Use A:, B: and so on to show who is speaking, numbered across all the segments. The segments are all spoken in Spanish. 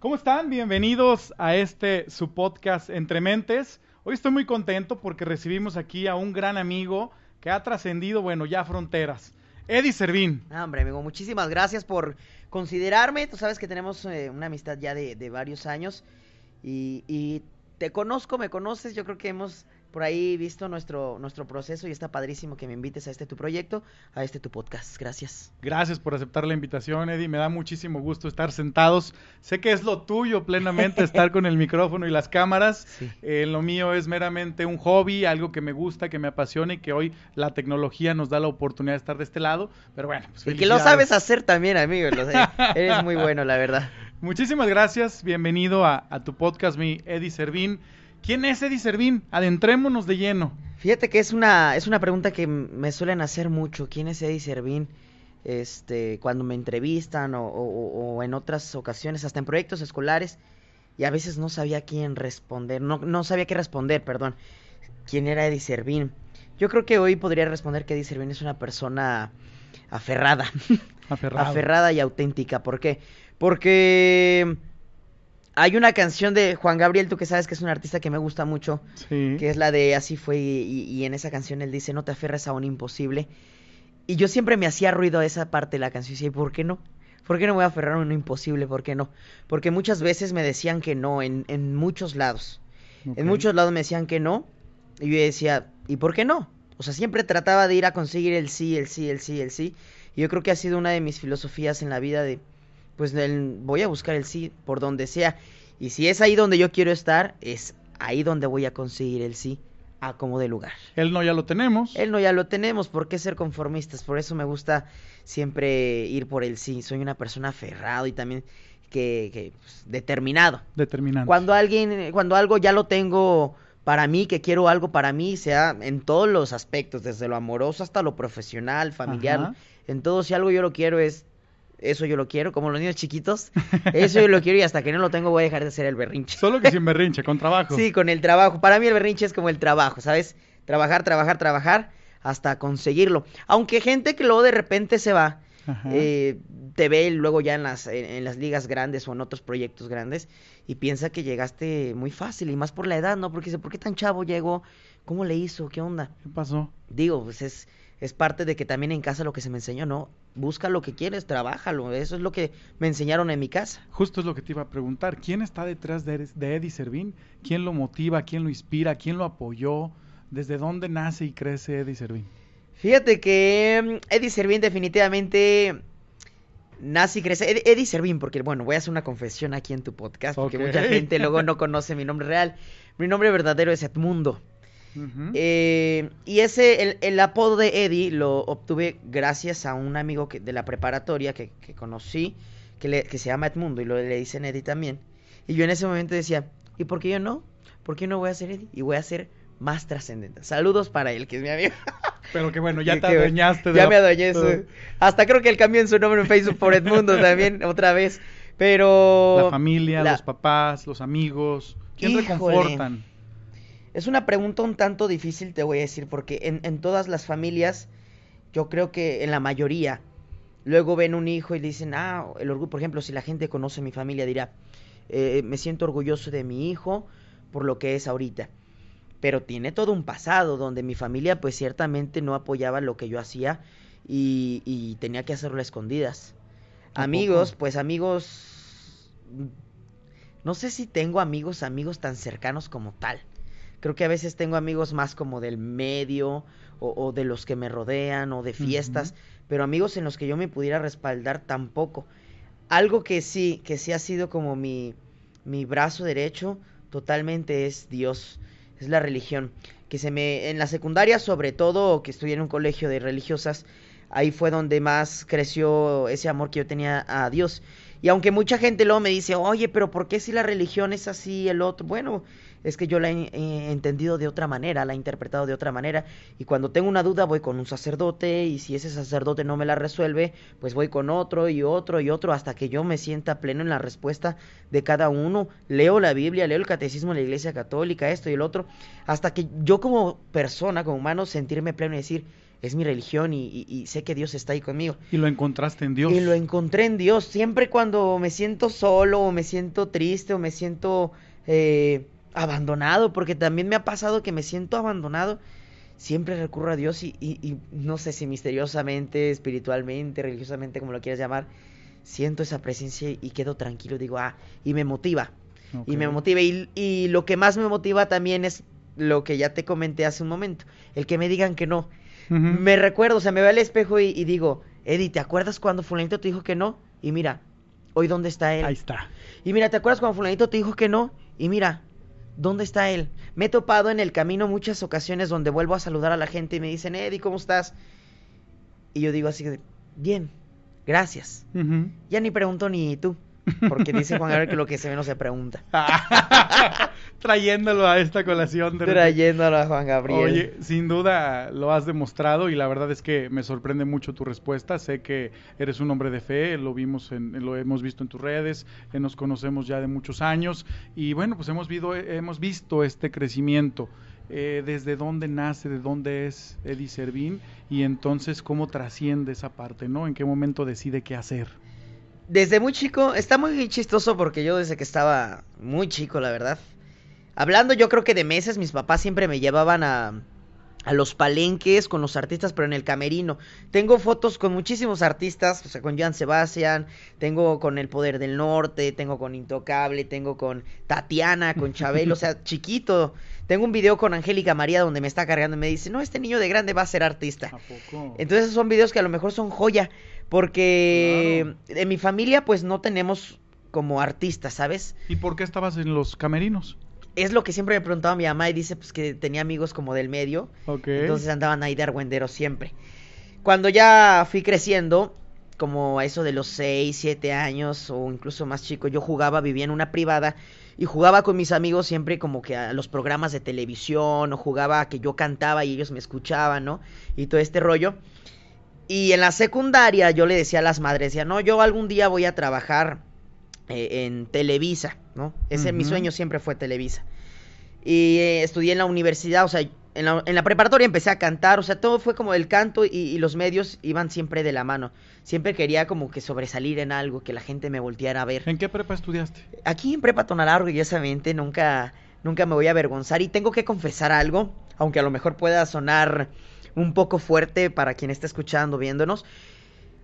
A: ¿Cómo están? Bienvenidos a este su podcast Entre Mentes. Hoy estoy muy contento porque recibimos aquí a un gran amigo que ha trascendido, bueno,
B: ya fronteras. Eddie Servín. Ah, hombre, amigo, muchísimas gracias por considerarme. Tú sabes que tenemos eh, una amistad ya de, de varios años y, y, te conozco, me conoces. Yo creo que hemos por ahí visto nuestro, nuestro proceso y está padrísimo que me invites a este tu proyecto, a este tu podcast. Gracias.
A: Gracias por aceptar la invitación, Eddie. Me da muchísimo gusto estar sentados. Sé que es lo tuyo plenamente estar con el micrófono y las cámaras. Eh, lo mío es meramente un hobby, algo que me gusta, que me apasiona y que hoy la tecnología nos da la oportunidad de estar de este lado. Pero bueno, pues Y que lo sabes
B: hacer también, amigo.
A: Eres muy bueno, la verdad. Muchísimas gracias. Bienvenido a, a tu podcast, mi Eddie Servín. ¿Quién
B: es Eddie Servín? Adentrémonos de lleno. Fíjate que es una, es una pregunta que me suelen hacer mucho. ¿Quién es Eddie Servín? Este, cuando me entrevistan o, en otras ocasiones, hasta en proyectos escolares, y a veces no sabía quién responder, no, sabía qué responder, perdón, quién era Eddie Servín. Yo creo que hoy podría responder que Eddie Servín es una persona aferrada. aferrada y auténtica. ¿Por qué? Porque hay una canción de Juan Gabriel, tú que sabes que es un artista que me gusta mucho, que es la de Así fue y, en esa canción él dice, no te aferres a un imposible. Y yo siempre me hacía ruido a esa parte de la canción y decía, ¿por qué no? ¿Por qué no voy a aferrar a un imposible? ¿Por qué no? Porque muchas veces me decían que no en, muchos lados. En muchos lados me decían que no. Y yo decía, ¿y por qué no? O sea, siempre trataba de ir a conseguir el sí, el sí, el sí, el sí. Y yo creo que ha sido una de mis filosofías en la vida de pues voy a buscar el sí por donde sea. Y si es ahí donde yo quiero estar, es ahí donde voy a conseguir el sí a como de lugar. Él no ya lo tenemos. Él no ya lo tenemos, ¿por qué ser conformistas? Por eso me gusta siempre ir por el sí. Soy una persona aferrado y también que, pues, determinado. Determinado. Cuando alguien, cuando algo ya lo tengo para mí, que quiero algo para mí, sea en todos los aspectos, desde lo amoroso hasta lo profesional, familiar, en todo si algo yo lo quiero es eso yo lo quiero, como los niños chiquitos, eso yo lo quiero y hasta que no lo tengo voy a dejar de hacer el berrinche. Solo que sin berrinche, con trabajo. Sí, con el trabajo. Para mí el berrinche es como el trabajo, ¿sabes? Trabajar, trabajar, trabajar hasta conseguirlo. Aunque gente que luego de repente se va, eh, te ve luego ya en las, en, en, las ligas grandes o en otros proyectos grandes y piensa que llegaste muy fácil y más por la edad, ¿no? Porque dice, ¿por qué tan chavo llegó? ¿Cómo le hizo? ¿Qué onda? ¿Qué pasó? Digo, pues es es parte de que también en casa lo que se me enseñó, ¿no? Busca lo que quieres, trabájalo. Eso es lo que me enseñaron en mi casa. Justo es lo que te iba a preguntar. ¿Quién está detrás de, Eddie Servín? ¿Quién lo motiva? ¿Quién lo inspira? ¿Quién lo apoyó? ¿Desde dónde nace y crece Eddie Servín? Fíjate que mm, Eddie Servín definitivamente nace y crece. Eddie Servín, porque bueno, voy a hacer una confesión aquí en tu podcast, porque mucha gente luego no conoce mi nombre real. Mi nombre verdadero es Edmundo. Eh, y ese, el, el, apodo de Eddie lo obtuve gracias a un amigo que, de la preparatoria que, conocí, que, se llama Edmundo, y lo, le dicen Eddie también. Y yo en ese momento decía, ¿y por qué yo no? ¿Por qué no voy a ser Eddie? Y voy a ser más trascendente. Saludos para él, que es mi amigo. Pero que bueno, ya te adueñaste. ya me adueñé Hasta creo que él cambió en su nombre en Facebook por Edmundo también, otra vez. Pero... La familia, los
A: papás, los amigos. ¿Quién reconfortan?
B: Es una pregunta un tanto difícil, te voy a decir, porque en, todas las familias, yo creo que en la mayoría, luego ven un hijo y dicen, ah, el orgullo, por ejemplo, si la gente conoce mi familia, dirá, eh, me siento orgulloso de mi hijo por lo que es ahorita. Pero tiene todo un pasado donde mi familia pues ciertamente no apoyaba lo que yo hacía y, tenía que hacerlo a escondidas. Amigos, pues amigos... No sé si tengo amigos, amigos tan cercanos como tal. Creo que a veces tengo amigos más como del medio o, de los que me rodean o de fiestas, pero amigos en los que yo me pudiera respaldar tampoco. Algo que sí, que sí ha sido como mi, mi brazo derecho totalmente es Dios, es la religión. Que se me, en la secundaria sobre todo, que estudié en un colegio de religiosas, ahí fue donde más creció ese amor que yo tenía a Dios. Y aunque mucha gente luego me dice, oye, pero ¿por qué si la religión es así, el otro? Bueno, es que yo la he, he eh, entendido de otra manera, la he interpretado de otra manera. Y cuando tengo una duda voy con un sacerdote y si ese sacerdote no me la resuelve, pues voy con otro y otro y otro hasta que yo me sienta pleno en la respuesta de cada uno. Leo la Biblia, leo el catecismo de la Iglesia Católica, esto y el otro, hasta que yo como persona, como humano, sentirme pleno y decir, es mi religión y, sé que Dios está ahí conmigo. Y lo encontraste en Dios. Y lo encontré en Dios. Siempre cuando me siento solo o me siento triste o me siento eh, abandonado, porque también me ha pasado que me siento abandonado, siempre recurro a Dios y, no sé si misteriosamente, espiritualmente, religiosamente, como lo quieras llamar, siento esa presencia y quedo tranquilo, digo, ah, y me motiva. Y me motiva. y lo que más me motiva también es lo que ya te comenté hace un momento, el que me digan que no, me recuerdo, o sea, me veo al espejo y, digo, Eddie, ¿te acuerdas cuando fulanito te dijo que no? Y mira, hoy dónde está él. Ahí está. Y mira, ¿te acuerdas cuando fulanito te dijo que no? Y mira, ¿dónde está él? Me he topado en el camino muchas ocasiones donde vuelvo a saludar a la gente y me dicen, Eddie, ¿cómo estás? Y yo digo así, bien, gracias. Ya ni pregunto ni tú. Porque dice Juan Gabriel que lo que se ve no se pregunta. Trayéndolo a esta
A: colación. De Trayéndolo
B: a Juan Gabriel. Oye,
A: sin duda lo has demostrado y la verdad es que me sorprende mucho tu respuesta. Sé que eres un hombre de fe, lo vimos, lo hemos visto en tus redes, eh, nos conocemos ya de muchos años y bueno, pues hemos, eh, hemos visto este crecimiento. Eh, desde dónde nace, de dónde es Eddie Servín y entonces cómo trasciende esa parte, ¿no? En qué momento decide qué hacer desde muy chico, está
B: muy chistoso porque yo desde que estaba muy chico, la verdad. Hablando yo creo que de meses, mis papás siempre me llevaban a, a los palenques con los artistas, pero en el camerino. Tengo fotos con muchísimos artistas, o sea, con Joan Sebastián, tengo con El Poder del Norte, tengo con Intocable, tengo con Tatiana, con Chabelo, o sea, chiquito. Tengo un video con Angélica María donde me está cargando y me dice, no, este niño de grande va a ser artista. Entonces son videos que a lo mejor son joya, porque en mi familia pues no tenemos como artistas, ¿sabes? ¿Y por qué estabas en los camerinos? Es lo que siempre me preguntaba mi mamá y dice pues que tenía amigos como del medio. Entonces andaban ahí de argüenderos siempre. Cuando ya fui creciendo, como a eso de los 6, 7 años o incluso más chico, yo jugaba, vivía en una privada y jugaba con mis amigos siempre como que a los programas de televisión o jugaba que yo cantaba y ellos me escuchaban, ¿no? Y todo este rollo. Y en la secundaria yo le decía a las madres, decía, no, yo algún día voy a trabajar eh, en Televisa, ¿no? Ese, mi sueño siempre fue Televisa. Y eh, estudié en la universidad, o sea, en la, preparatoria empecé a cantar, o sea, todo fue como el canto y, los medios iban siempre de la mano. Siempre quería como que sobresalir en algo, que la gente me volteara a ver. ¿En qué prepa estudiaste? Aquí en prepa Tonalá, orgullosamente, nunca, nunca me voy a avergonzar. Y tengo que confesar algo, aunque a lo mejor pueda sonar un poco fuerte para quien está escuchando, viéndonos.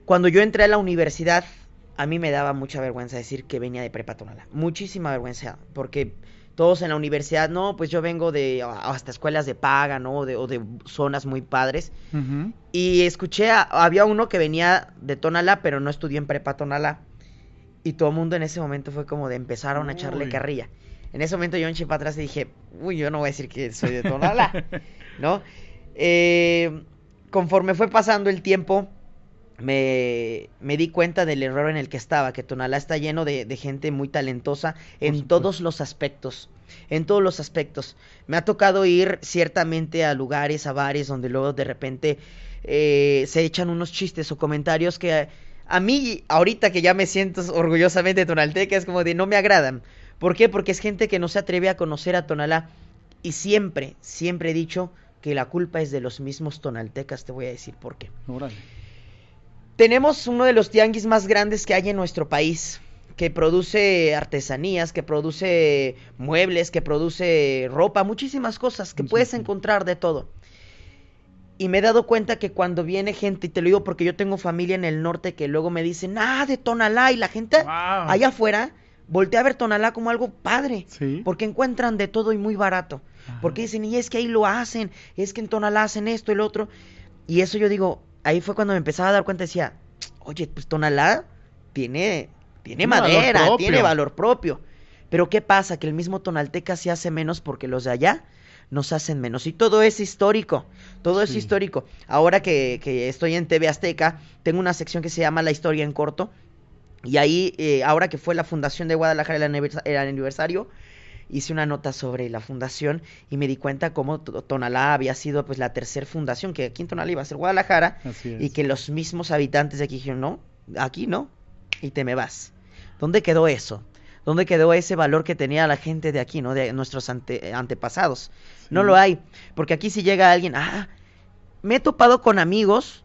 B: Cuando yo entré a la universidad, a mí me daba mucha vergüenza decir que venía de prepa tonalá Muchísima vergüenza, porque todos en la universidad, no, pues yo vengo de hasta escuelas de paga, ¿no? o de zonas muy padres. Y escuché, había uno que venía de Tonalá, pero no estudió en prepa Tonalá. Y todo el mundo en ese momento fue como de empezaron a echarle carrilla. En ese momento yo en para atrás y dije, uy, yo no voy a decir que soy de Tonalá, ¿no? Eh, conforme fue pasando el tiempo, me, me, di cuenta del error en el que estaba, que Tonalá está lleno de, gente muy talentosa en todos los aspectos, en todos los aspectos. Me ha tocado ir ciertamente a lugares, a bares, donde luego de repente eh, se echan unos chistes o comentarios que a, mí, ahorita que ya me siento orgullosamente tonalteca, es como de no me agradan. ¿Por qué? Porque es gente que no se atreve a conocer a Tonalá. Y siempre, siempre he dicho que la culpa es de los mismos tonaltecas, te voy a decir por qué. Tenemos uno de los tianguis más grandes que hay en nuestro país, que produce artesanías, que produce muebles, que produce ropa, muchísimas cosas que puedes encontrar de todo. Y me he dado cuenta que cuando viene gente, y te lo digo porque yo tengo familia en el norte que luego me dicen, ah, de Tonalá, y la gente allá afuera voltea a ver Tonalá como algo padre, porque encuentran de todo y muy barato. Ah. Porque dicen, y es que ahí lo hacen, es que en Tonalá hacen esto y lo otro. Y eso yo digo, ahí fue cuando me empezaba a dar cuenta, decía, oye, pues Tonalá tiene, tiene, madera, tiene valor propio. Pero ¿qué pasa? Que el mismo Tonalteca se hace menos porque los de allá nos hacen menos. Y todo es histórico, todo es histórico. Ahora que, que, estoy en TV Azteca, tengo una sección que se llama La historia en corto, y ahí, eh, ahora que fue la fundación de Guadalajara el aniversario, hice una nota sobre la fundación y me di cuenta cómo Tonalá había sido pues la tercer fundación, que aquí en Tonalá iba a ser Guadalajara, y que los mismos habitantes de aquí dijeron, no, aquí no, y te me vas. ¿Dónde quedó eso? ¿Dónde quedó ese valor que tenía la gente de aquí, ¿no? de nuestros antepasados? No lo hay, porque aquí si llega alguien, ah, me he topado con amigos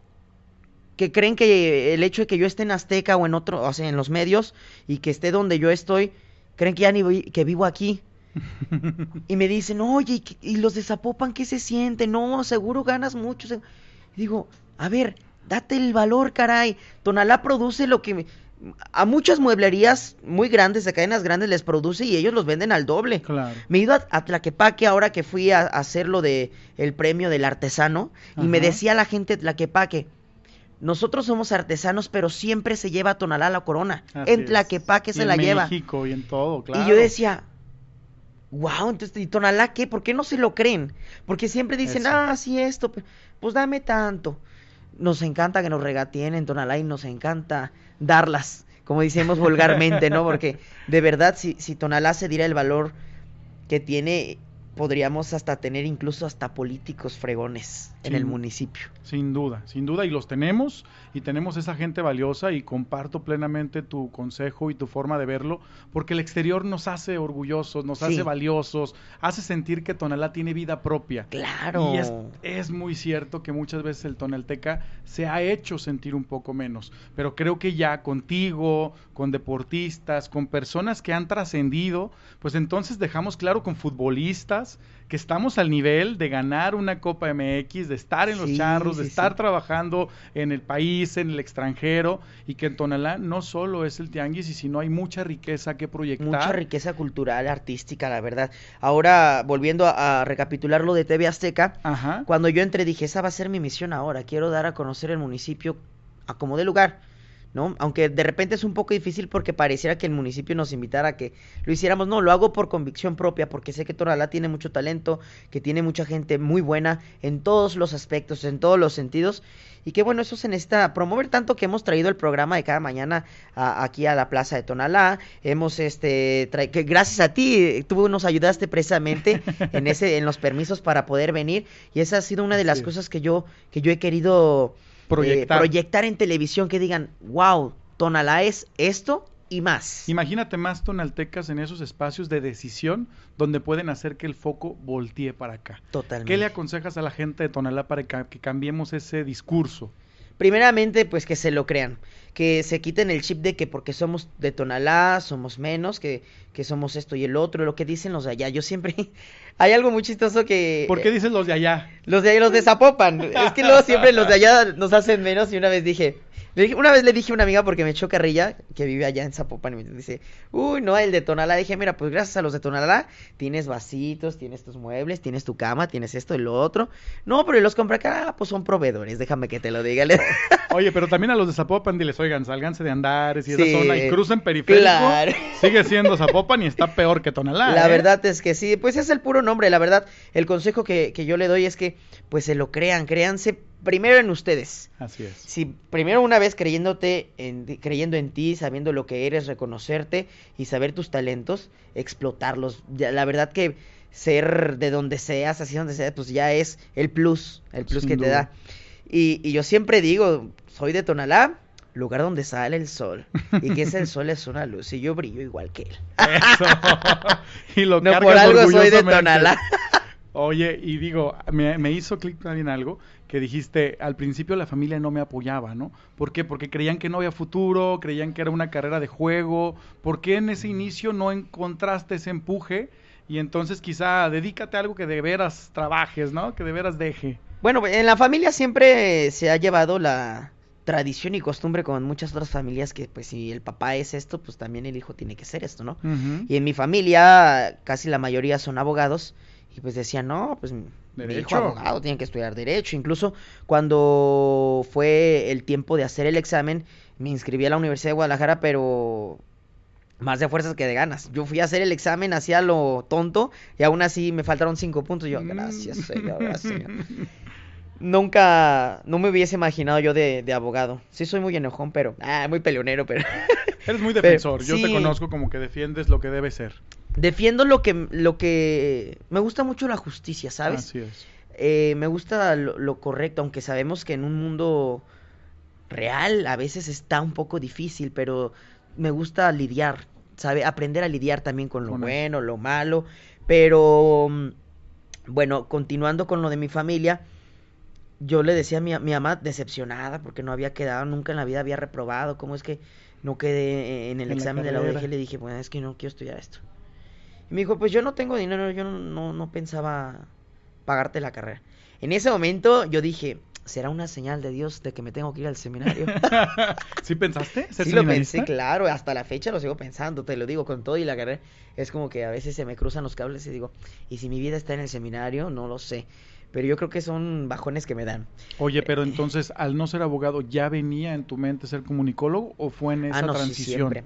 B: que creen que el hecho de que yo esté en Azteca o en otro, o sea, en los medios y que esté donde yo estoy, creen que ya ni que vivo aquí. y me dicen, oye, ¿y, los desapopan, Zapopan qué se siente? No, seguro ganas mucho. digo, a ver, date el valor, caray. Tonalá produce lo que... A muchas mueblerías muy grandes, de cadenas grandes, les produce y ellos los venden al doble. Claro. Me he ido a, Tlaquepaque ahora que fui a, hacer lo de el premio del artesano y me decía la gente de Tlaquepaque, nosotros somos artesanos, pero siempre se lleva a Tonalá la corona. en en Tlaquepaque se la lleva. México y en todo, claro. Y yo decía, wow, entonces, ¿y Tonalá qué? ¿Por qué no se lo creen? Porque siempre dicen, ah, sí, esto, pues dame tanto. Nos encanta que nos regateen Tonalá y nos encanta darlas, como decimos vulgarmente, ¿no? Porque de verdad, si, si Tonalá se diera el valor que tiene, podríamos hasta tener incluso hasta políticos fregones en el
A: municipio. Sin duda, sin duda, y los tenemos, y tenemos esa gente valiosa, y comparto plenamente tu consejo y tu forma de verlo, porque el exterior nos hace orgullosos, nos hace valiosos, hace sentir que Tonalá tiene vida propia. Claro. Y es, es muy cierto que muchas veces el tonalteca se ha hecho sentir un poco menos, pero creo que ya contigo, con deportistas, con personas que han trascendido, pues entonces dejamos claro con futbolistas, que estamos al nivel de ganar una Copa MX, de estar en los charros, de estar trabajando en el país, en el extranjero, y que en Tonalá no solo es el tianguis, sino hay mucha
B: riqueza que proyectar. Mucha riqueza cultural, artística, la verdad. Ahora, volviendo a, recapitular lo de TV Azteca, Ajá. cuando yo entré dije, esa va a ser mi misión ahora, quiero dar a conocer el municipio a como de lugar. Aunque de repente es un poco difícil porque pareciera que el municipio nos invitara a que lo hiciéramos. No, lo hago por convicción propia, porque sé que Tonalá tiene mucho talento, que tiene mucha gente muy buena en todos los aspectos, en todos los sentidos. Y que bueno, eso se necesita promover tanto que hemos traído el programa de cada mañana aquí a la Plaza de Tonalá. Hemos, este, que gracias a ti, tú nos ayudaste precisamente en, ese, en los permisos para poder venir. Y esa ha sido una de las cosas que yo, que yo he querido... Eh, proyectar. en televisión que digan, wow, Tonalá es esto y más. Imagínate
A: más tonaltecas en esos espacios de decisión donde pueden hacer que el foco voltee
B: para acá. Totalmente. ¿Qué le aconsejas a la gente de Tonalá para que cambiemos ese discurso? Primeramente, pues que se lo crean que se quiten el chip de que porque somos de Tonalá, somos menos, que, que somos esto y el otro, lo que dicen los de allá. Yo siempre. Hay algo muy chistoso que. ¿Por qué eh, dicen los de allá? Los de allá, los desapopan, es que luego siempre los de allá nos hacen menos y una vez dije. Una vez le dije a una amiga porque me echó carrilla, que vive allá en Zapopan, y me dice, uy, no, el de Tonalá. Dije, mira, pues gracias a los de Tonalá tienes vasitos, tienes tus muebles, tienes tu cama, tienes esto y lo otro. No, pero los compra acá, ah, pues son proveedores, déjame que te lo diga.
A: Oye, pero también a los de Zapopan diles, oigan, sálganse de andar y esa zona y crucen periférico. Claro. Sigue siendo Zapopan y está peor que Tonalá. La ¿eh? verdad
B: es que sí, pues es el puro nombre, la verdad. El consejo que, que yo le doy es que, pues se lo crean, créanse primero en ustedes. Así es. Si primero una vez creyéndote, en, creyendo en ti, sabiendo lo que eres, reconocerte y saber tus talentos, explotarlos. la verdad que ser de donde seas, así donde seas, pues ya es el plus, el plus que te da. Y, y, yo siempre digo, soy de Tonalá, lugar donde sale el sol. Y que ese el sol es una luz y yo brillo igual que él. Eso.
A: Y lo no, por algo soy de Tonalá. Oye, y digo, me, me hizo clic también algo que dijiste, al principio la familia no me apoyaba, ¿no? ¿Por qué? Porque creían que no había futuro, creían que era una carrera de juego. ¿Por qué en ese inicio no encontraste ese empuje? Y entonces quizá dedícate a algo que de veras trabajes, ¿no? Que de veras deje.
B: Bueno, en la familia siempre se ha llevado la tradición y costumbre con muchas otras familias que pues si el papá es esto, pues también el hijo tiene que ser esto, ¿no? Y en mi familia casi la mayoría son abogados y pues decían, no, pues ¿Derecho? abogado, tiene que estudiar derecho. Incluso cuando fue el tiempo de hacer el examen, me inscribí a la Universidad de Guadalajara, pero más de fuerzas que de ganas. Yo fui a hacer el examen, hacía lo tonto, y aún así me faltaron cinco puntos. Yo, mm. gracias, señor, gracias, Nunca, no me hubiese imaginado yo de, abogado. Sí, soy muy enojón, pero. Ah, muy peleonero, pero. Eres muy defensor. yo te conozco
A: como que defiendes lo que debe ser
B: defiendo lo que, lo que... Me gusta mucho la justicia, ¿sabes? Eh, me gusta lo, correcto, aunque sabemos que en un mundo real a veces está un poco difícil, pero me gusta lidiar, ¿sabe? Aprender a lidiar también con lo bueno, lo malo, pero... Mm, bueno, continuando con lo de mi familia, yo le decía a mi, mamá decepcionada porque no había quedado, nunca en la vida había reprobado, ¿cómo es que no quedé en el examen de la UDG? Le dije, bueno, es que no quiero estudiar esto me dijo, pues yo no tengo dinero, yo no, no, pensaba pagarte la carrera. En ese momento yo dije, será una señal de Dios de que me tengo que ir al seminario. ¿Sí pensaste? sí lo pensé, claro, hasta la fecha lo sigo pensando, te lo digo con todo y la carrera. Es como que a veces se me cruzan los cables y digo, ¿y si mi vida está en el seminario? No lo sé. Pero yo creo que son bajones que me dan. Oye, pero eh, eh. entonces, al no ser abogado,
A: ¿ya venía en tu mente ser comunicólogo
B: o fue en ah, esa transición?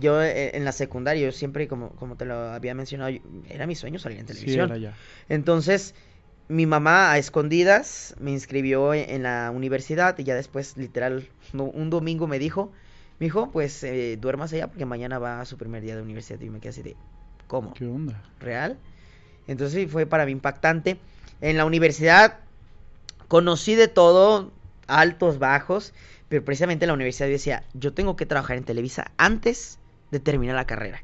B: yo eh, en la secundaria, yo siempre, como, como te lo había mencionado, era mi sueño salir en televisión. Sí, era ya. Entonces, mi mamá a escondidas me inscribió en, la universidad y ya después, literal, un domingo me dijo, me hijo, pues eh, duermas allá porque mañana va a su primer día de universidad y me quedé así de, ¿cómo? ¿Qué onda? ¿Real? Entonces fue para mí impactante. En la universidad conocí de todo, altos, bajos, pero precisamente en la universidad decía, yo tengo que trabajar en Televisa antes de terminar la carrera.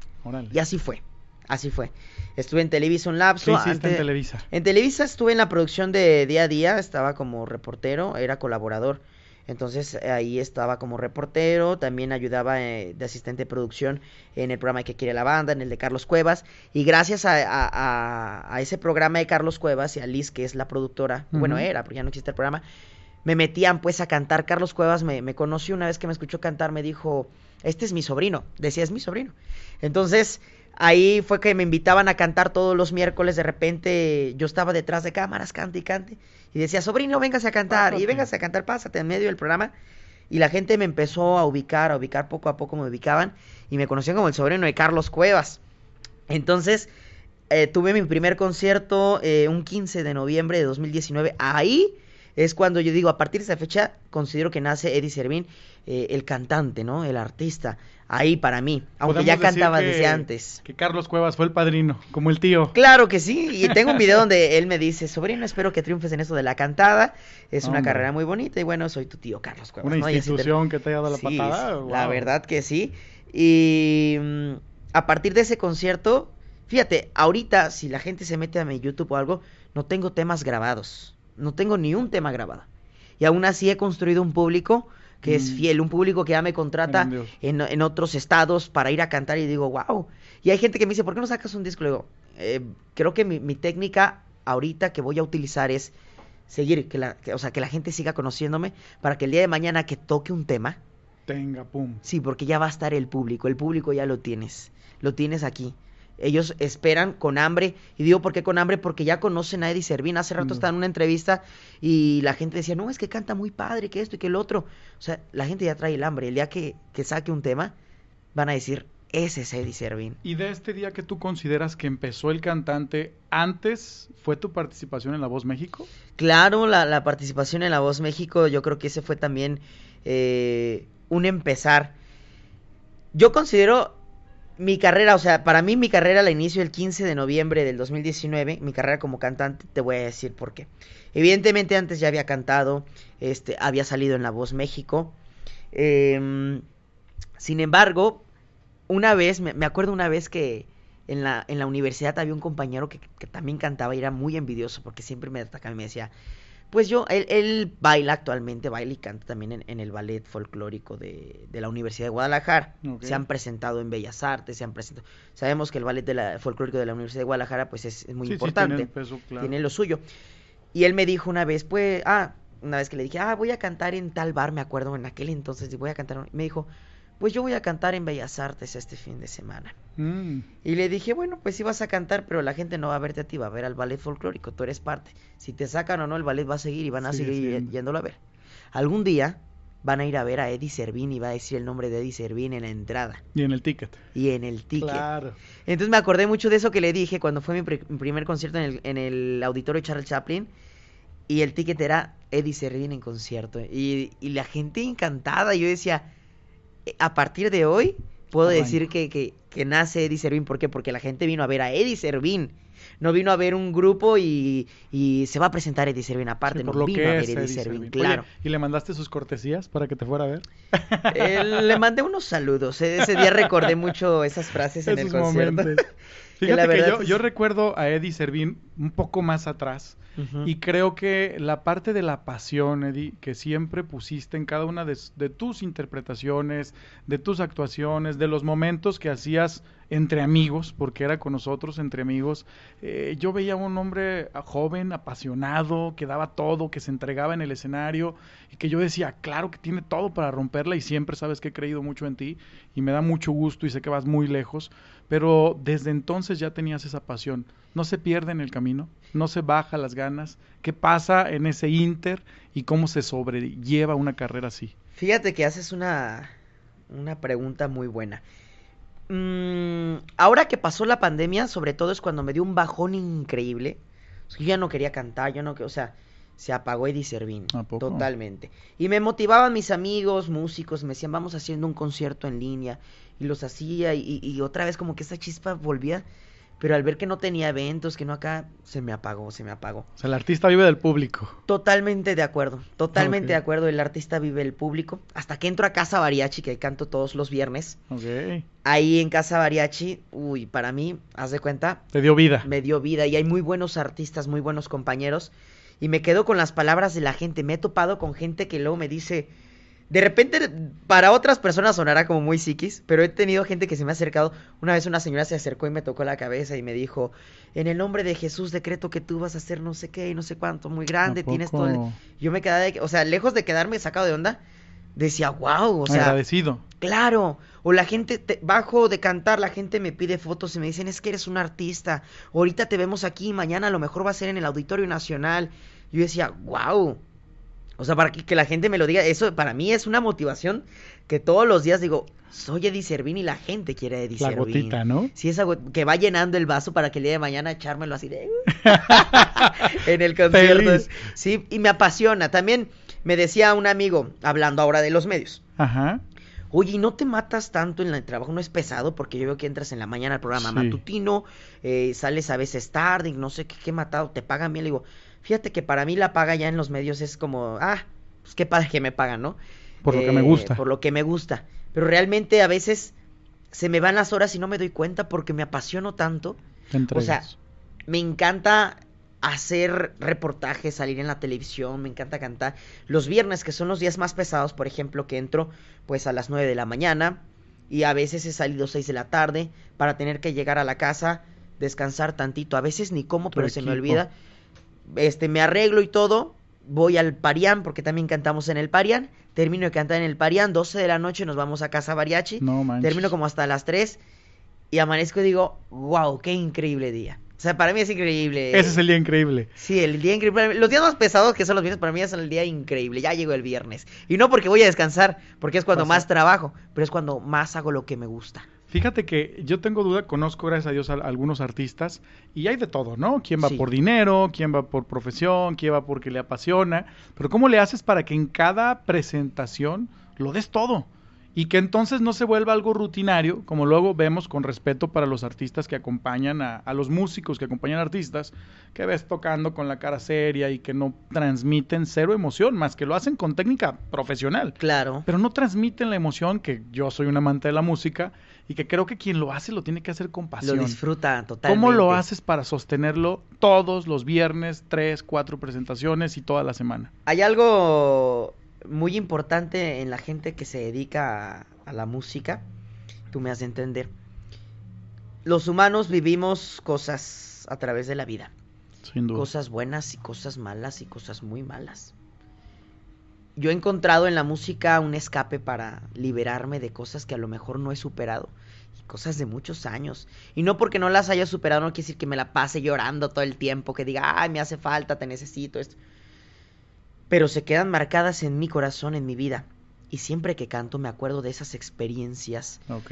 B: Y así fue, así fue. Estuve en Televisa un lapso. ¿Qué en Televisa? En Televisa estuve en la producción de Día a Día, estaba como reportero, era colaborador. Entonces ahí estaba como reportero, también ayudaba eh, de asistente de producción en el programa que quiere la banda, en el de Carlos Cuevas. Y gracias a, ese programa de Carlos Cuevas y a Liz, que es la productora, bueno, era, porque ya no existe el programa, me metían pues a cantar. Carlos Cuevas me, me conoció una vez que me escuchó cantar, me dijo, este es mi sobrino, decía, es mi sobrino. Entonces, ahí fue que me invitaban a cantar todos los miércoles, de repente yo estaba detrás de cámaras, cante y cante, y decía, sobrino, véngase a cantar, y véngase a cantar, pásate en medio del programa. Y la gente me empezó a ubicar, a ubicar poco a poco me ubicaban, y me conocían como el sobrino de Carlos Cuevas. Entonces, eh, tuve mi primer concierto eh, un 15 de noviembre de 2019, ahí es cuando yo digo, a partir de esa fecha considero que nace Eddie Servín, eh, el cantante, ¿no? El artista. Ahí para mí, aunque ya cantaba desde antes.
A: Que Carlos Cuevas fue el padrino,
B: como el tío. Claro que sí, y tengo un video donde él me dice, sobrino, espero que triunfes en eso de la cantada, es una carrera muy bonita y bueno, soy tu tío Carlos Cuevas. Una institución que te haya dado la patada. La verdad que sí. Y mm, a partir de ese concierto, fíjate, ahorita si la gente se mete a mi YouTube o algo, no tengo temas grabados no tengo ni un tema grabado. Y aún así he construido un público que es mm. fiel, un público que ya me contrata en, otros estados para ir a cantar y digo, wow. Y hay gente que me dice, ¿por qué no sacas un disco? Le digo, eh, creo que mi, mi, técnica ahorita que voy a utilizar es seguir, que la, o sea, que la gente siga conociéndome para que el día de mañana que toque un tema. Tenga, pum. Sí, porque ya va a estar el público, el público ya lo tienes, lo tienes aquí ellos esperan con hambre. Y digo, ¿por qué con hambre? Porque ya conocen a Eddie Servín. Hace rato mm. estaba en una entrevista y la gente decía, no, es que canta muy padre, que esto y que el otro. O sea, la gente ya trae el hambre. El día que, saque un tema, van a decir, ese es Eddie Servín.
A: Y de este día que tú consideras que empezó el cantante, ¿antes fue tu
B: participación en La Voz México? Claro, la, participación en La Voz México, yo creo que ese fue también eh, un empezar. Yo considero mi carrera, o sea, para mí mi carrera la inicio el 15 de noviembre del 2019, mi carrera como cantante, te voy a decir por qué. Evidentemente antes ya había cantado, este, había salido en La Voz México. Em, sin embargo, una vez, me, acuerdo una vez que en la, en la universidad había un compañero que, que, también cantaba y era muy envidioso porque siempre me atacaba y me decía, pues yo, él, baila actualmente, baila y canta también en, el ballet folclórico de, de, la Universidad de Guadalajara. Se han presentado en Bellas Artes, se han presentado. Sabemos que el ballet de la, folclórico de la Universidad de Guadalajara, pues es, muy importante.
A: tiene, tiene,
B: lo suyo. Y él me dijo una vez, pues, ah, una vez que le dije, ah, voy a cantar en tal bar, me acuerdo, en aquel entonces, voy a cantar. Me dijo, pues yo voy a cantar en Bellas Artes este fin de semana. Mm. Y le dije, bueno, pues sí vas a cantar, pero la gente no va a verte a ti, va a ver al ballet folclórico, tú eres parte. Si te sacan o no, el ballet va a seguir y van a seguir yéndolo a ver. Algún día van a ir a ver a Eddie Servín y va a decir el nombre de Eddie Servín en la entrada. Y en el ticket. Y en el ticket. Claro. Entonces me acordé mucho de eso que le dije cuando fue mi, primer concierto en el, auditorio Charles Chaplin y el ticket era Eddie Servín en concierto. Y, y la gente encantada, yo decía a partir de hoy puedo ah, decir que, que, nace Eddie Servín. ¿Por qué? Porque la gente vino a ver a Eddie Servín. No vino a ver un grupo y, y se va a presentar Eddie Servín aparte. no lo vino a ver Eddie, Servín, claro.
A: ¿Y le mandaste sus cortesías para que te fuera a ver? Eh, le mandé
B: unos saludos.
A: Ese día recordé mucho esas frases en el concierto. Fíjate que, yo, recuerdo a Eddie Servín un poco más atrás y creo que la parte de la pasión, Eddie, que siempre pusiste en cada una de, tus interpretaciones, de tus actuaciones, de los momentos que hacías entre amigos, porque era con nosotros entre amigos, eh, yo veía a un hombre joven, apasionado, que daba todo, que se entregaba en el escenario y que yo decía, claro que tiene todo para romperla y siempre sabes que he creído mucho en ti y me da mucho gusto y sé que vas muy lejos pero desde entonces ya tenías esa pasión. No se pierde en el camino, no se baja las ganas. ¿Qué pasa en ese inter y cómo se sobrelleva una carrera así?
B: Fíjate que haces una, una pregunta muy buena. Mm, ahora que pasó la pandemia, sobre todo es cuando me dio un bajón increíble. Yo ya no quería cantar, yo no, o sea, se apagó Eddie Servín. Totalmente. Y me motivaban mis amigos, músicos, me decían, vamos haciendo un concierto en línea y los hacía y, otra vez como que esa chispa volvía. Pero al ver que no tenía eventos, que no acá, se me apagó, se me apagó.
A: O sea, el artista vive del público.
B: Totalmente de acuerdo, totalmente de acuerdo. El artista vive del público. Hasta que entro a Casa Bariachi, que canto todos los viernes. Ahí en Casa variachi uy, para mí, haz de cuenta. Te dio vida. Me dio vida. Y hay muy buenos artistas, muy buenos compañeros. Y me quedo con las palabras de la gente. Me he topado con gente que luego me dice, de repente, para otras personas sonará como muy psiquis, pero he tenido gente que se me ha acercado. Una vez una señora se acercó y me tocó la cabeza y me dijo, en el nombre de Jesús decreto que tú vas a hacer no sé qué y no sé cuánto, muy grande, tienes todo... Yo me quedaba, de... o sea, lejos de quedarme sacado de onda, decía, wow, o sea... Agradecido. Claro, o la gente, te... bajo de cantar, la gente me pide fotos y me dicen, es que eres un artista, ahorita te vemos aquí, mañana a lo mejor va a ser en el Auditorio Nacional. Yo decía, wow, o sea, para que, la gente me lo diga, eso para mí es una motivación que todos los días digo, soy Eddie Servín y la gente quiere Eddie Eddie la gotita, ¿no? Sí, esa que va llenando el vaso para que el día de mañana echármelo así de... en el concierto. Sí, y me apasiona. También me decía un amigo, hablando ahora de los medios. Ajá. Oye, ¿y no te matas tanto en el trabajo? ¿No es pesado? Porque yo veo que entras en la mañana al programa matutino, eh, sales a veces tarde, no sé qué, qué matado, te pagan bien. Le digo, Fíjate que para mí la paga ya en los medios es como, ah, pues qué padre que me pagan, ¿no? Por lo que me eh, gusta. Por lo que me gusta. Pero realmente a veces se me van las horas y no me doy cuenta porque me apasiono tanto. O sea, me encanta hacer reportajes, salir en la televisión, me encanta cantar. Los viernes, que son los días más pesados, por ejemplo, que entro pues a las 9 de la mañana y a veces he salido 6 de la tarde para tener que llegar a la casa, descansar tantito, a veces ni como, pero se me olvida este, me arreglo y todo, voy al Parián, porque también cantamos en el Parián, termino de cantar en el Parián, 12 de la noche nos vamos a casa Bariachi, no termino como hasta las 3 y amanezco y digo, wow, qué increíble día. O sea, para mí es increíble. Ese es el día increíble. Sí, el día increíble. Los días más pesados que son los viernes, para mí es el día increíble. Ya llegó el viernes. Y no porque voy a descansar, porque es cuando más trabajo, pero es cuando más hago lo que me gusta. Fíjate que yo tengo
A: duda, conozco, gracias a Dios, a, algunos artistas y hay de todo, ¿no? ¿Quién va por dinero? ¿Quién va por profesión? ¿Quién va porque le apasiona? Pero ¿cómo le haces para que en cada presentación lo des todo? y que entonces no se vuelva algo rutinario, como luego vemos con respeto para los artistas que acompañan a, a, los músicos que acompañan a artistas, que ves tocando con la cara seria y que no transmiten cero emoción, más que lo hacen con técnica profesional. Claro. Pero no transmiten la emoción, que yo soy un amante de la música, y que creo que quien lo hace lo tiene
B: que hacer con pasión. Lo
A: disfruta totalmente. ¿Cómo lo haces para sostenerlo todos los viernes, tres, cuatro presentaciones y toda la semana?
B: Hay algo muy importante en la gente que se dedica a, la música, tú me has de entender. Los humanos vivimos cosas a través de la vida. Sin duda. Cosas buenas y cosas malas y cosas muy malas yo he encontrado en la música un escape para liberarme de cosas que a lo mejor no he superado. Y cosas de muchos años. Y no porque no las haya superado, no quiere decir que me la pase llorando todo el tiempo, que diga, ay, me hace falta, te necesito, esto. Pero se quedan marcadas en mi corazón, en mi vida. Y siempre que canto me acuerdo de esas experiencias. Ok.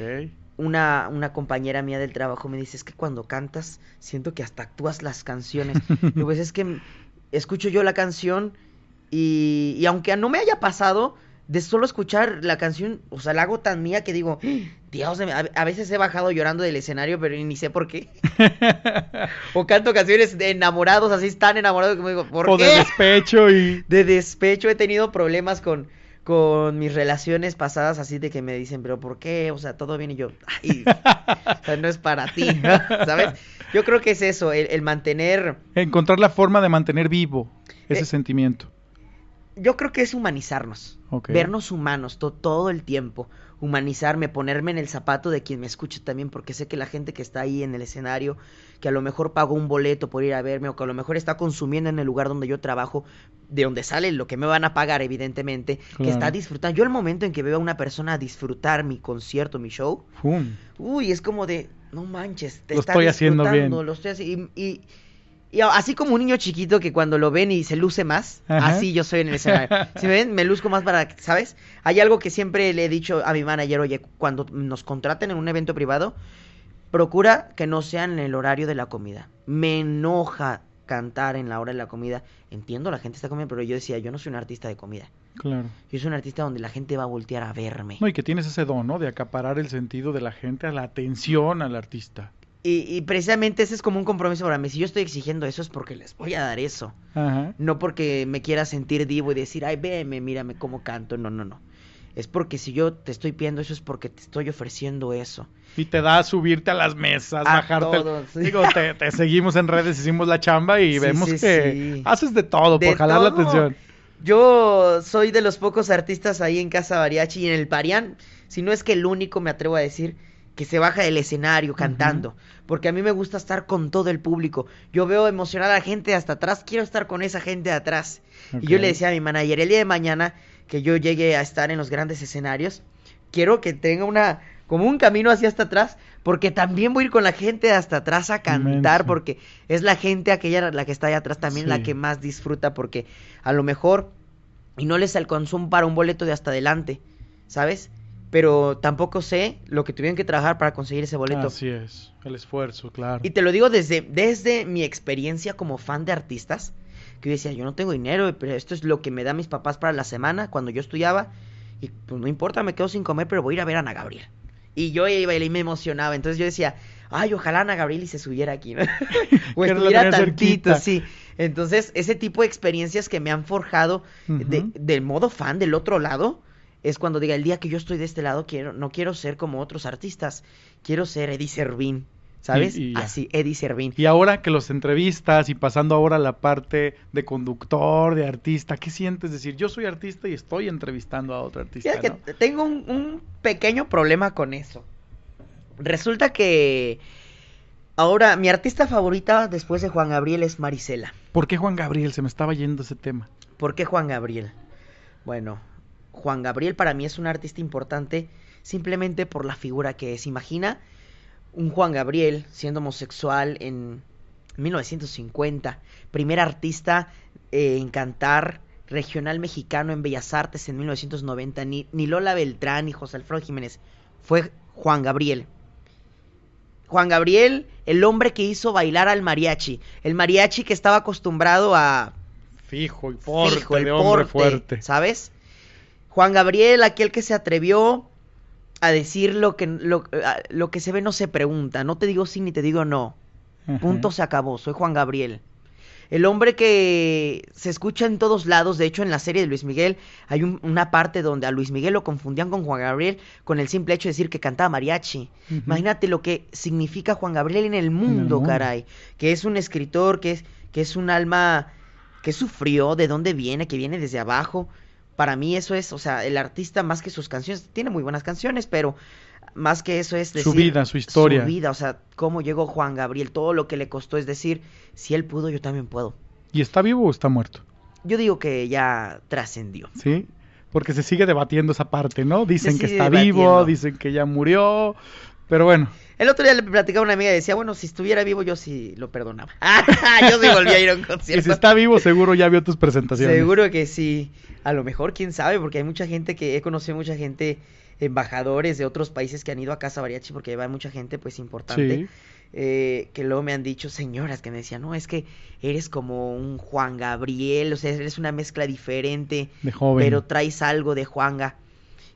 B: Una, una, compañera mía del trabajo me dice, es que cuando cantas siento que hasta actúas las canciones. y pues es que escucho yo la canción y, aunque no me haya pasado, de solo escuchar la canción, o sea, la hago tan mía que digo, Dios, a veces he bajado llorando del escenario, pero ni sé por qué. o canto canciones de enamorados, así tan enamorados que me digo, ¿por qué? de despecho y... De despecho he tenido problemas con, con mis relaciones pasadas, así de que me dicen, pero ¿por qué? O sea, todo bien y yo, ay, no es para ti, ¿sabes? Yo creo que es eso, el, mantener...
A: Encontrar la forma de mantener vivo ese eh, sentimiento
B: yo creo que es humanizarnos, vernos humanos todo el tiempo, humanizarme, ponerme en el zapato de quien me escuche también, porque sé que la gente que está ahí en el escenario, que a lo mejor pagó un boleto por ir a verme o que a lo mejor está consumiendo en el lugar donde yo trabajo, de donde sale lo que me van a pagar, evidentemente, que está disfrutando. Yo el momento en que veo a una persona disfrutar mi concierto, mi show, uy, es como de, no manches, te lo estoy haciendo bien. lo estoy haciendo. y, y y así como un niño chiquito que cuando lo ven y se luce más, así yo soy en el escenario. Si me ven, me luzco más para, ¿sabes? Hay algo que siempre le he dicho a mi manager, oye, cuando nos contraten en un evento privado, procura que no sea en el horario de la comida. Me enoja cantar en la hora de la comida. Entiendo, la gente está comiendo, pero yo decía, yo no soy un artista de comida. Claro. Yo soy un artista donde la gente va a voltear a verme. No, y que tienes ese don, ¿no? De acaparar el sentido de la gente a la atención al artista. Y, precisamente ese es como un compromiso para mí. Si yo estoy exigiendo eso es porque les voy a dar eso. No porque me quiera sentir divo y decir, ay, veme, mírame cómo canto. No, no, no. Es porque si yo te estoy pidiendo eso es porque te estoy ofreciendo eso.
A: Y te da a subirte
B: a las mesas, bajarte. Digo, te, seguimos en redes,
A: hicimos la chamba y vemos que haces de todo por jalar la atención.
B: Yo soy de los pocos artistas ahí en Casa Variachi y en el Parián, si no es que el único, me atrevo a decir, que se baja del escenario cantando, porque a mí me gusta estar con todo el público. Yo veo emocionada a la gente hasta atrás, quiero estar con esa gente de atrás. Y yo le decía a mi manager, el día de mañana que yo llegue a estar en los grandes escenarios, quiero que tenga una como un camino hacia hasta atrás, porque también voy a ir con la gente hasta atrás a cantar, porque es la gente aquella la que está allá atrás también la que más disfruta, porque a lo mejor y no les alcanzó un para un boleto de hasta adelante, ¿sabes? pero tampoco sé lo que tuvieron que trabajar para conseguir ese boleto. Así es, el esfuerzo, claro. Y te lo digo desde, desde mi experiencia como fan de artistas, que yo decía, yo no tengo dinero, pero esto es lo que me da mis papás para la semana cuando yo estudiaba, y pues no importa, me quedo sin comer, pero voy a ir a ver a Ana Gabriel. Y yo iba y me emocionaba, entonces yo decía, ay, ojalá Ana Gabriel y se subiera aquí, ¿no? o estuviera tantito, sí. Entonces, ese tipo de experiencias que me han forjado del modo fan del otro lado, es cuando diga, el día que yo estoy de este lado, quiero, no quiero ser como otros artistas, quiero ser Eddie Servín. ¿Sabes? Así, Eddie Servín.
A: Y ahora que los entrevistas y pasando ahora a la parte de conductor, de artista, ¿qué sientes? decir, yo soy artista y estoy entrevistando a otro artista. que
B: tengo un, un, pequeño problema con eso. Resulta que ahora mi artista favorita después de Juan Gabriel es Marisela. ¿Por qué Juan Gabriel? Se me estaba yendo ese tema. ¿Por qué Juan Gabriel? Bueno, Juan Gabriel para mí es un artista importante simplemente por la figura que es. Imagina un Juan Gabriel siendo homosexual en 1950, primer artista eh, en cantar regional mexicano en Bellas Artes en 1990, ni, Lola Beltrán ni José Alfredo Jiménez, fue Juan Gabriel. Juan Gabriel, el hombre que hizo bailar al mariachi, el mariachi que estaba acostumbrado a... Fijo y hombre fuerte. ¿Sabes? Juan Gabriel, aquel que se atrevió a decir lo que, lo, que se ve no se pregunta, no te digo sí ni te digo no. Punto se acabó, soy Juan Gabriel. El hombre que se escucha en todos lados, de hecho en la serie de Luis Miguel hay una parte donde a Luis Miguel lo confundían con Juan Gabriel con el simple hecho de decir que cantaba mariachi. Imagínate lo que significa Juan Gabriel en el mundo, caray, que es un escritor, que es, que es un alma que sufrió, de dónde viene, que viene desde abajo, para mí eso es, o sea, el artista más que sus canciones, tiene muy buenas canciones, pero más que eso es Su vida, su historia. Su vida, o sea, cómo llegó Juan Gabriel, todo lo que le costó, es decir, si él pudo, yo también puedo. ¿Y está vivo o está muerto? Yo digo que ya trascendió.
A: Sí, porque se sigue debatiendo esa parte, ¿no? Dicen que está vivo, dicen que ya murió, pero bueno.
B: El otro día le platicaba a una amiga y decía, bueno, si estuviera vivo yo sí lo perdonaba. Ah, yo sí volví a ir a un
A: concierto. Y si está vivo seguro ya vio tus presentaciones. Seguro
B: que sí. A lo mejor, quién sabe, porque hay mucha gente que he conocido, mucha gente, embajadores de otros países que han ido a Casa Bariachi porque va mucha gente pues importante. Eh, que luego me han dicho señoras que me decían, no, es que eres como un Juan Gabriel, o sea, eres una mezcla diferente,
A: de joven. pero
B: traes algo de Juanga.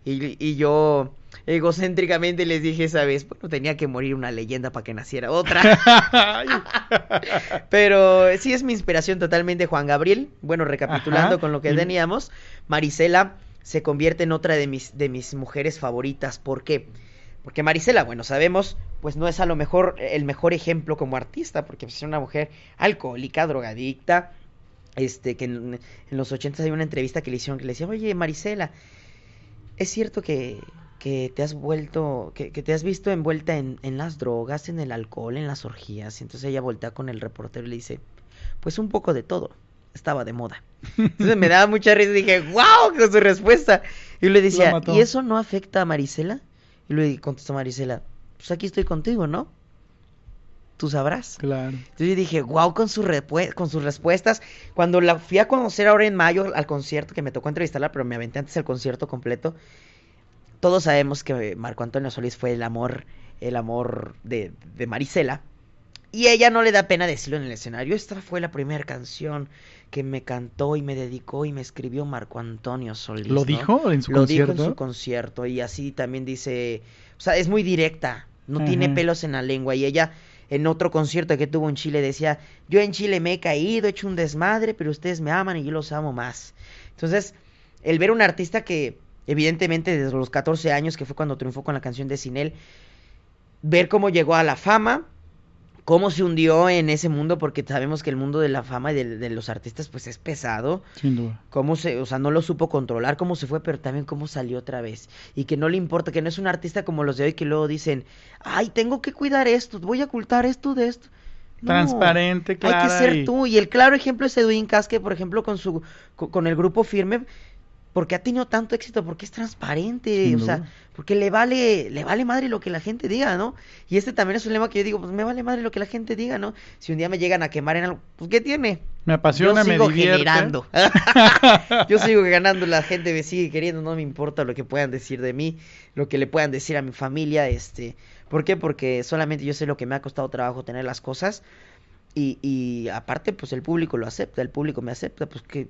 B: Y, y yo egocéntricamente les dije esa vez, bueno, tenía que morir una leyenda para que naciera otra. Pero sí es mi inspiración totalmente Juan Gabriel. Bueno, recapitulando con lo que teníamos, Marisela se convierte en otra de mis, de mis mujeres favoritas. ¿Por qué? Porque Marisela, bueno, sabemos, pues no es a lo mejor el mejor ejemplo como artista, porque es una mujer alcohólica, drogadicta, este, que en, los ochentas hay una entrevista que le hicieron que le decía, oye, Marisela, es cierto que que te has vuelto, que, que te has visto envuelta en, en, las drogas, en el alcohol, en las orgías. Y entonces ella voltea con el reportero y le dice, pues un poco de todo. Estaba de moda. Entonces me daba mucha risa y dije, wow, con su respuesta. Y le decía, ¿y eso no afecta a Marisela? Y le contestó Marisela, pues aquí estoy contigo, ¿no? tú sabrás. Claro. Entonces yo dije, wow, con, su con sus respuestas. Cuando la fui a conocer ahora en mayo al concierto, que me tocó entrevistarla, pero me aventé antes el concierto completo, todos sabemos que Marco Antonio Solís fue el amor, el amor de, Marisela. Y ella no le da pena decirlo en el escenario. Esta fue la primera canción que me cantó y me dedicó y me escribió Marco Antonio Solís. ¿Lo dijo en su concierto? Lo dijo en su concierto. Y así también dice. O sea, es muy directa. No tiene pelos en la lengua. Y ella, en otro concierto que tuvo en Chile, decía: Yo en Chile me he caído, he hecho un desmadre, pero ustedes me aman y yo los amo más. Entonces, el ver un artista que evidentemente desde los 14 años, que fue cuando triunfó con la canción de Cinel, ver cómo llegó a la fama, cómo se hundió en ese mundo, porque sabemos que el mundo de la fama y de, los artistas, pues es pesado. Sin duda. Cómo se, o sea, no lo supo controlar, cómo se fue, pero también cómo salió otra vez. Y que no le importa, que no es un artista como los de hoy que luego dicen, ay, tengo que cuidar esto, voy a ocultar esto de esto. Transparente, claro. Hay que ser tú. Y el claro ejemplo es Edwin Casque, por ejemplo, con su con el grupo firme, porque ha tenido tanto éxito, porque es transparente, o sea, porque le vale, le vale madre lo que la gente diga, ¿no? Y este también es un lema que yo digo, pues me vale madre lo que la gente diga, ¿no? Si un día me llegan a quemar en algo, pues ¿qué tiene?
A: Me apasiona, yo sigo me generando.
B: yo sigo ganando, la gente me sigue queriendo, no me importa lo que puedan decir de mí, lo que le puedan decir a mi familia, este, ¿por qué? Porque solamente yo sé lo que me ha costado trabajo tener las cosas y, aparte, pues el público lo acepta, el público me acepta, pues ¿qué,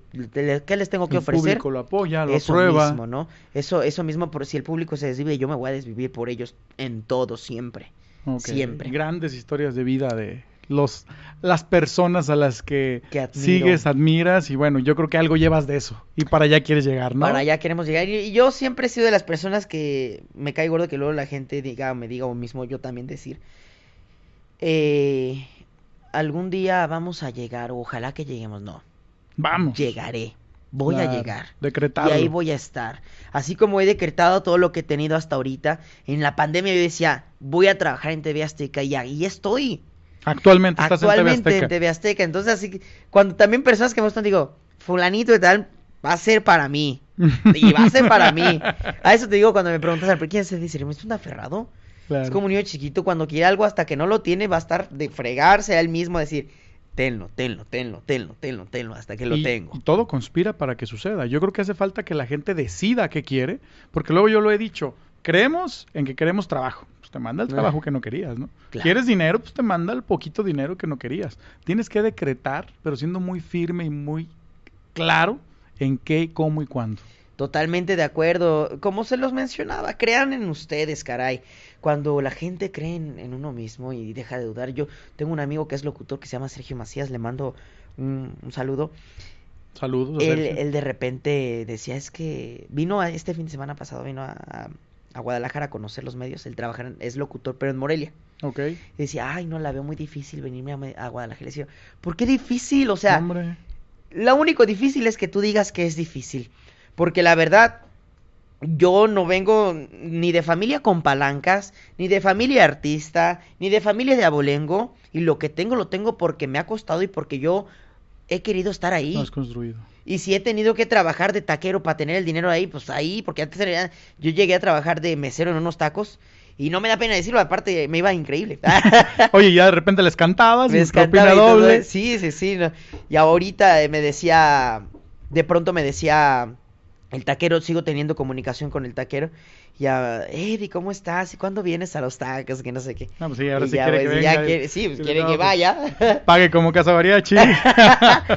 B: qué les tengo que ofrecer? El público lo
A: apoya, lo eso prueba. mismo, ¿no?
B: Eso, eso mismo, por si el público se desvive, yo me voy a desvivir por ellos en todo, siempre.
A: Siempre. Grandes historias de vida de los las personas a las que, sigues, admiras y bueno, yo creo que algo llevas de eso y para allá quieres llegar, ¿no? Para
B: allá queremos llegar y, yo siempre he sido de las personas que me cae gordo que luego la gente diga, me diga o mismo yo también decir, eh, algún día vamos a llegar, ojalá que lleguemos, no. Vamos. Llegaré. Voy a llegar.
A: Decretado. Y ahí
B: voy a estar. Así como he decretado todo lo que he tenido hasta ahorita, en la pandemia yo decía, voy a trabajar en TV Azteca y ahí estoy.
A: Actualmente estás Actualmente en TV
B: Azteca. En Entonces, así cuando también personas que me gustan, digo, fulanito y tal, va a ser para mí. y va a ser para mí. A eso te digo cuando me preguntas, ¿Pero quién se dice? ¿Me un aferrado? Es como un niño chiquito, cuando quiere algo hasta que no lo tiene, va a estar de fregarse a él mismo, a decir, tenlo, tenlo, tenlo, tenlo, tenlo, tenlo, hasta que lo tengo.
A: Y todo conspira para que suceda. Yo creo que hace falta que la gente decida qué quiere, porque luego yo lo he dicho, creemos en que queremos trabajo. Pues te manda el trabajo que no querías, ¿no? Quieres dinero, pues te manda el poquito dinero que no querías. Tienes que decretar, pero siendo muy firme y
B: muy claro en qué, cómo y cuándo. Totalmente de acuerdo. Como se los mencionaba, crean en ustedes, caray cuando la gente cree en, uno mismo y deja de dudar. Yo tengo un amigo que es locutor que se llama Sergio Macías, le mando un, saludo. Saludos. Él, él, de repente decía, es que vino este fin de semana pasado, vino a, Guadalajara a conocer los medios, él trabaja, es locutor, pero en Morelia. Ok. Y decía, ay, no, la veo muy difícil venirme a, Guadalajara. Le decía, ¿por qué difícil? O sea, lo único difícil es que tú digas que es difícil. Porque la verdad, yo no vengo ni de familia con palancas, ni de familia artista, ni de familia de abolengo, y lo que tengo lo tengo porque me ha costado y porque yo he querido estar ahí. Lo has construido. Y si he tenido que trabajar de taquero para tener el dinero ahí, pues ahí, porque antes yo llegué a trabajar de mesero en unos tacos. Y no me da pena decirlo, aparte me iba increíble.
A: Oye, ya de repente les cantabas, les cantaba doble.
B: Sí, sí, sí. Y ahorita eh, me decía, de pronto me decía, el taquero, sigo teniendo comunicación con el taquero. Y a Eddie, ¿cómo estás? ¿Y cuándo vienes a los tacos? Que no sé qué. No, pues sí, ahora sí quiere que pues, venga. sí, pues quiere que pues, vaya. Pague como casa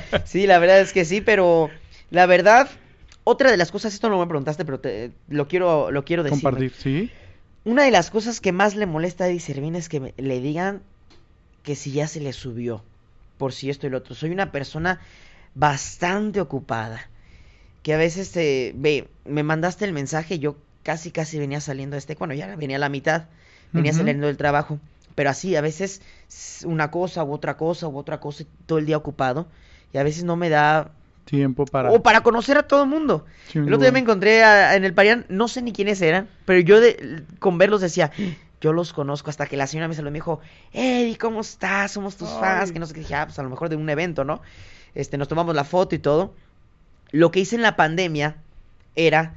B: sí, la verdad es que sí, pero la verdad, otra de las cosas, esto no me preguntaste, pero te, lo, quiero, lo quiero decir. Compartir, sí. Una de las cosas que más le molesta a Eddie Servín es que le digan que si ya se le subió, por si esto y lo otro. Soy una persona bastante ocupada que a veces ve, me mandaste el mensaje, yo casi, casi venía saliendo de este, bueno, ya venía a la mitad, venía saliendo del trabajo, pero así, a veces una cosa u otra cosa u otra cosa, todo el día ocupado, y a veces no me da tiempo para... O para conocer a todo el mundo. el otro día me encontré en el Parián, no sé ni quiénes eran, pero yo con verlos decía, yo los conozco, hasta que la señora me saludó y me dijo, Eddie, ¿cómo estás? Somos tus fans, que no sé qué, dije, ah, pues a lo mejor de un evento, ¿no? Este, nos tomamos la foto y todo. Lo que hice en la pandemia era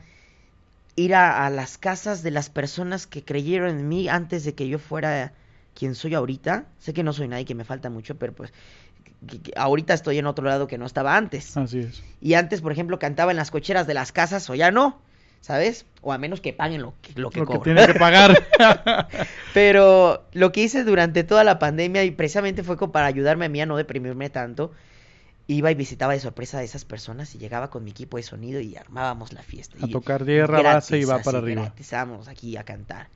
B: ir a, las casas de las personas que creyeron en mí antes de que yo fuera quien soy ahorita. Sé que no soy nadie, que me falta mucho, pero pues ahorita estoy en otro lado que no estaba antes. Así es. Y antes, por ejemplo, cantaba en las cocheras de las casas o ya no. ¿sabes? O a menos que paguen lo que, lo que, lo que tienen que pagar. Pero lo que hice durante toda la pandemia y precisamente fue para ayudarme a mí a no deprimirme tanto, iba y visitaba de sorpresa a esas personas y llegaba con mi equipo de sonido y armábamos la fiesta. A tocar tierra, base y va para arriba. Gratisamos aquí a cantar.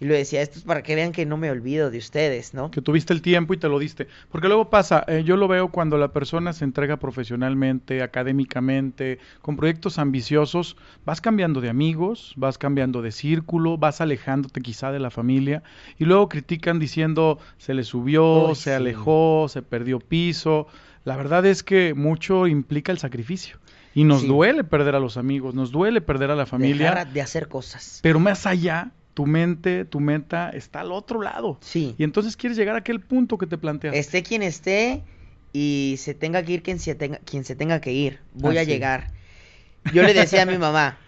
B: Y lo decía, esto es para que vean que no me olvido de ustedes,
A: ¿no? Que tuviste el tiempo y te lo diste. Porque luego pasa, eh, yo lo veo cuando la persona se entrega profesionalmente, académicamente, con proyectos ambiciosos, vas cambiando de amigos, vas cambiando de círculo, vas alejándote quizá de la familia, y luego critican diciendo, se le subió, se alejó, se perdió piso la verdad es que mucho implica el sacrificio. Y nos duele perder a los amigos, nos duele perder a la familia.
B: de hacer cosas.
A: Pero más allá, tu mente, tu meta está al otro lado. Sí. Y entonces quieres
B: llegar a aquel punto que te planteas. Esté quien esté y se tenga que ir quien se tenga, quien se tenga que ir. Voy a llegar. Yo le decía a mi mamá,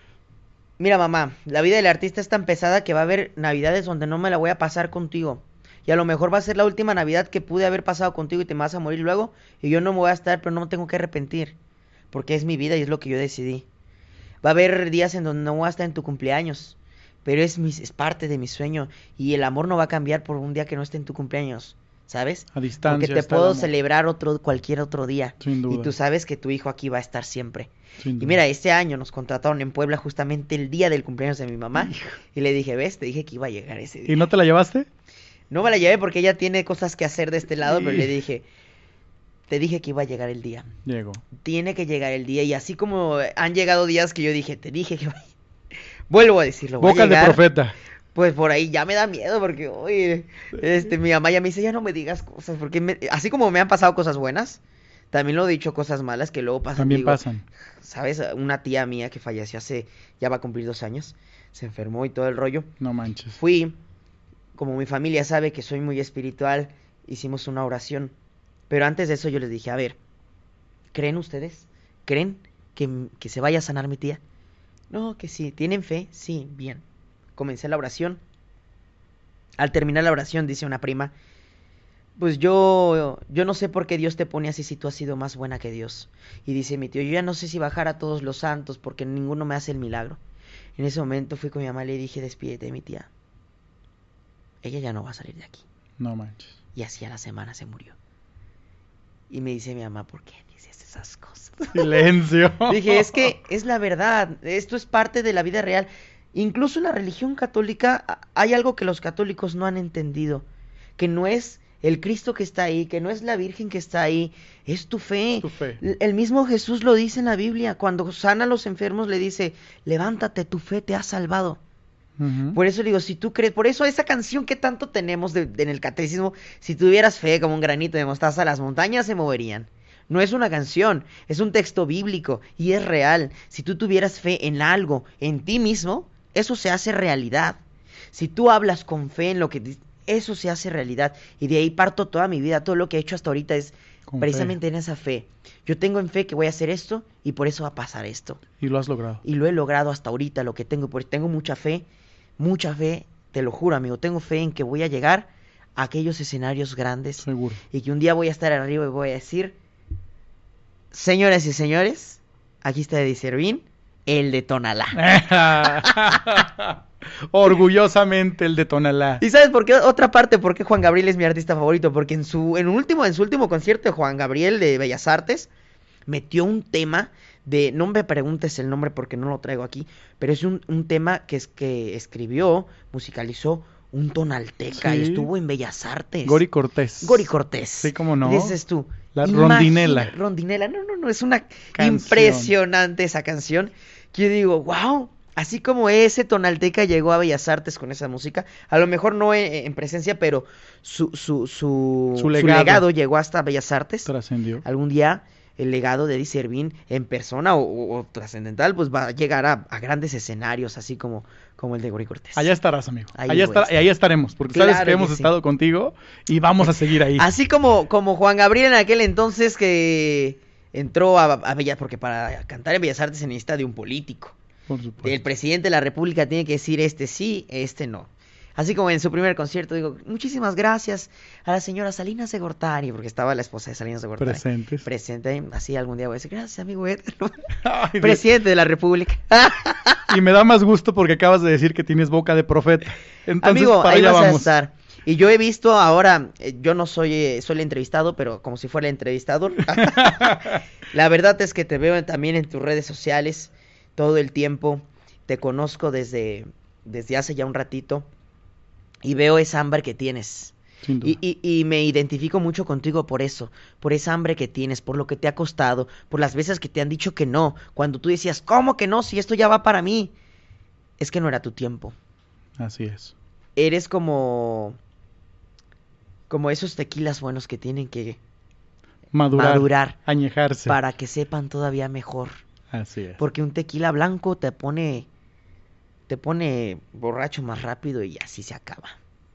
B: mira mamá, la vida del artista es tan pesada que va a haber navidades donde no me la voy a pasar contigo y a lo mejor va a ser la última Navidad que pude haber pasado contigo y te vas a morir luego y yo no me voy a estar, pero no me tengo que arrepentir, porque es mi vida y es lo que yo decidí. Va a haber días en donde no voy a estar en tu cumpleaños, pero es, mis es parte de mi sueño y el amor no va a cambiar por un día que no esté en tu cumpleaños. ¿Sabes? A distancia. Porque te puedo celebrar otro, cualquier otro día. Y tú sabes que tu hijo aquí va a estar siempre. Y mira, este año nos contrataron en Puebla justamente el día del cumpleaños de mi mamá. Y le dije, ves, te dije que iba a llegar ese día. ¿Y no te la llevaste? No me la llevé porque ella tiene cosas que hacer de este lado, pero le dije, te dije que iba a llegar el día. Llegó. Tiene que llegar el día. Y así como han llegado días que yo dije, te dije que... Vuelvo a decirlo. Boca de profeta pues por ahí ya me da miedo porque oye, este mi mamá ya me dice ya no me digas cosas porque así como me han pasado cosas buenas también lo he dicho cosas malas que luego pasan también pasan sabes una tía mía que falleció hace ya va a cumplir dos años se enfermó y todo el rollo no manches fui como mi familia sabe que soy muy espiritual, hicimos una oración. Pero antes de eso yo les dije, a ver, ¿creen ustedes? ¿Creen que, se vaya a sanar mi tía? No, que sí. ¿Tienen fe? Sí, bien. Comencé la oración. Al terminar la oración, dice una prima, pues yo, yo no sé por qué Dios te pone así si tú has sido más buena que Dios. Y dice mi tío, yo ya no sé si bajar a todos los santos porque ninguno me hace el milagro. En ese momento fui con mi mamá y le dije, despídete de mi tía ella ya no va a salir de aquí. No manches. Y así a la semana se murió. Y me dice mi mamá, ¿por qué dices esas cosas? Silencio. Dije, es que es la verdad, esto es parte de la vida real. Incluso en la religión católica hay algo que los católicos no han entendido, que no es el Cristo que está ahí, que no es la Virgen que está ahí, es tu fe. Tu fe. El mismo Jesús lo dice en la Biblia, cuando sana a los enfermos le dice, levántate, tu fe te ha salvado. Por eso digo, si tú crees, por eso esa canción que tanto tenemos en el catecismo, si tuvieras fe como un granito de mostaza, las montañas se moverían. No es una canción, es un texto bíblico y es real. Si tú tuvieras fe en algo, en ti mismo, eso se hace realidad. Si tú hablas con fe en lo que eso se hace realidad y de ahí parto toda mi vida, todo lo que he hecho hasta ahorita es precisamente en esa fe. Yo tengo en fe que voy a hacer esto y por eso va a pasar esto. Y lo has logrado. Y lo he logrado hasta ahorita, lo que tengo, porque tengo mucha fe mucha fe, te lo juro, amigo, tengo fe en que voy a llegar a aquellos escenarios grandes. Y que un día voy a estar arriba y voy a decir, señoras y señores, aquí está de Servín, el de
A: Tonalá.
B: Orgullosamente el de Tonalá. ¿Y sabes por qué? Otra parte, por qué Juan Gabriel es mi artista favorito. Porque en su, en último, en su último concierto, Juan Gabriel de Bellas Artes metió un tema de, no me preguntes el nombre porque no lo traigo aquí, pero es un, tema que es que escribió, musicalizó un tonalteca y estuvo en Bellas Artes. Gori
A: Cortés. Gori
B: Cortés. Sí, como no. es tú.
A: La rondinela.
B: Rondinela, no, no, no, es una impresionante esa canción. Que yo digo, wow, así como ese tonalteca llegó a Bellas Artes con esa música, a lo mejor no eh, en presencia, pero su, su, su legado. llegó hasta Bellas Artes. Trascendió. Algún día el legado de Eddie Servín en persona o, trascendental, pues va a llegar a, grandes escenarios, así como, como el de Gory Cortés. Allá estarás, amigo. Ahí,
A: estaremos, porque sabes que, hemos estado contigo y vamos a seguir ahí. Así
B: como, como Juan Gabriel en aquel entonces que entró a, Bellas, porque para cantar en Bellas Artes se necesita de un político. El presidente de la República tiene que decir este sí, este no. Así como en su primer concierto, digo, muchísimas gracias a la señora Salinas de Gortari, porque estaba la esposa de Salinas de Gortari. Presente. Presente, así algún día voy a decir, gracias amigo Presidente de la República.
A: y me da más gusto porque acabas de decir que tienes boca de profeta. amigo, ahí vamos. a
B: estar. Y yo he visto ahora, eh, yo no soy, eh, soy el entrevistado, pero como si fuera el entrevistador. la verdad es que te veo también en tus redes sociales todo el tiempo. Te conozco desde, desde hace ya un ratito y veo esa hambre que tienes. Y, y, me identifico mucho contigo por eso, por esa hambre que tienes, por lo que te ha costado, por las veces que te han dicho que no, cuando tú decías, ¿cómo que no? Si esto ya va para mí. Es que no era tu tiempo. Así es. Eres como... como esos tequilas buenos que tienen que...
A: Madurar, madurar
B: añejarse. Para que sepan todavía mejor. Así es. Porque un tequila blanco te pone te pone borracho más rápido y así se acaba.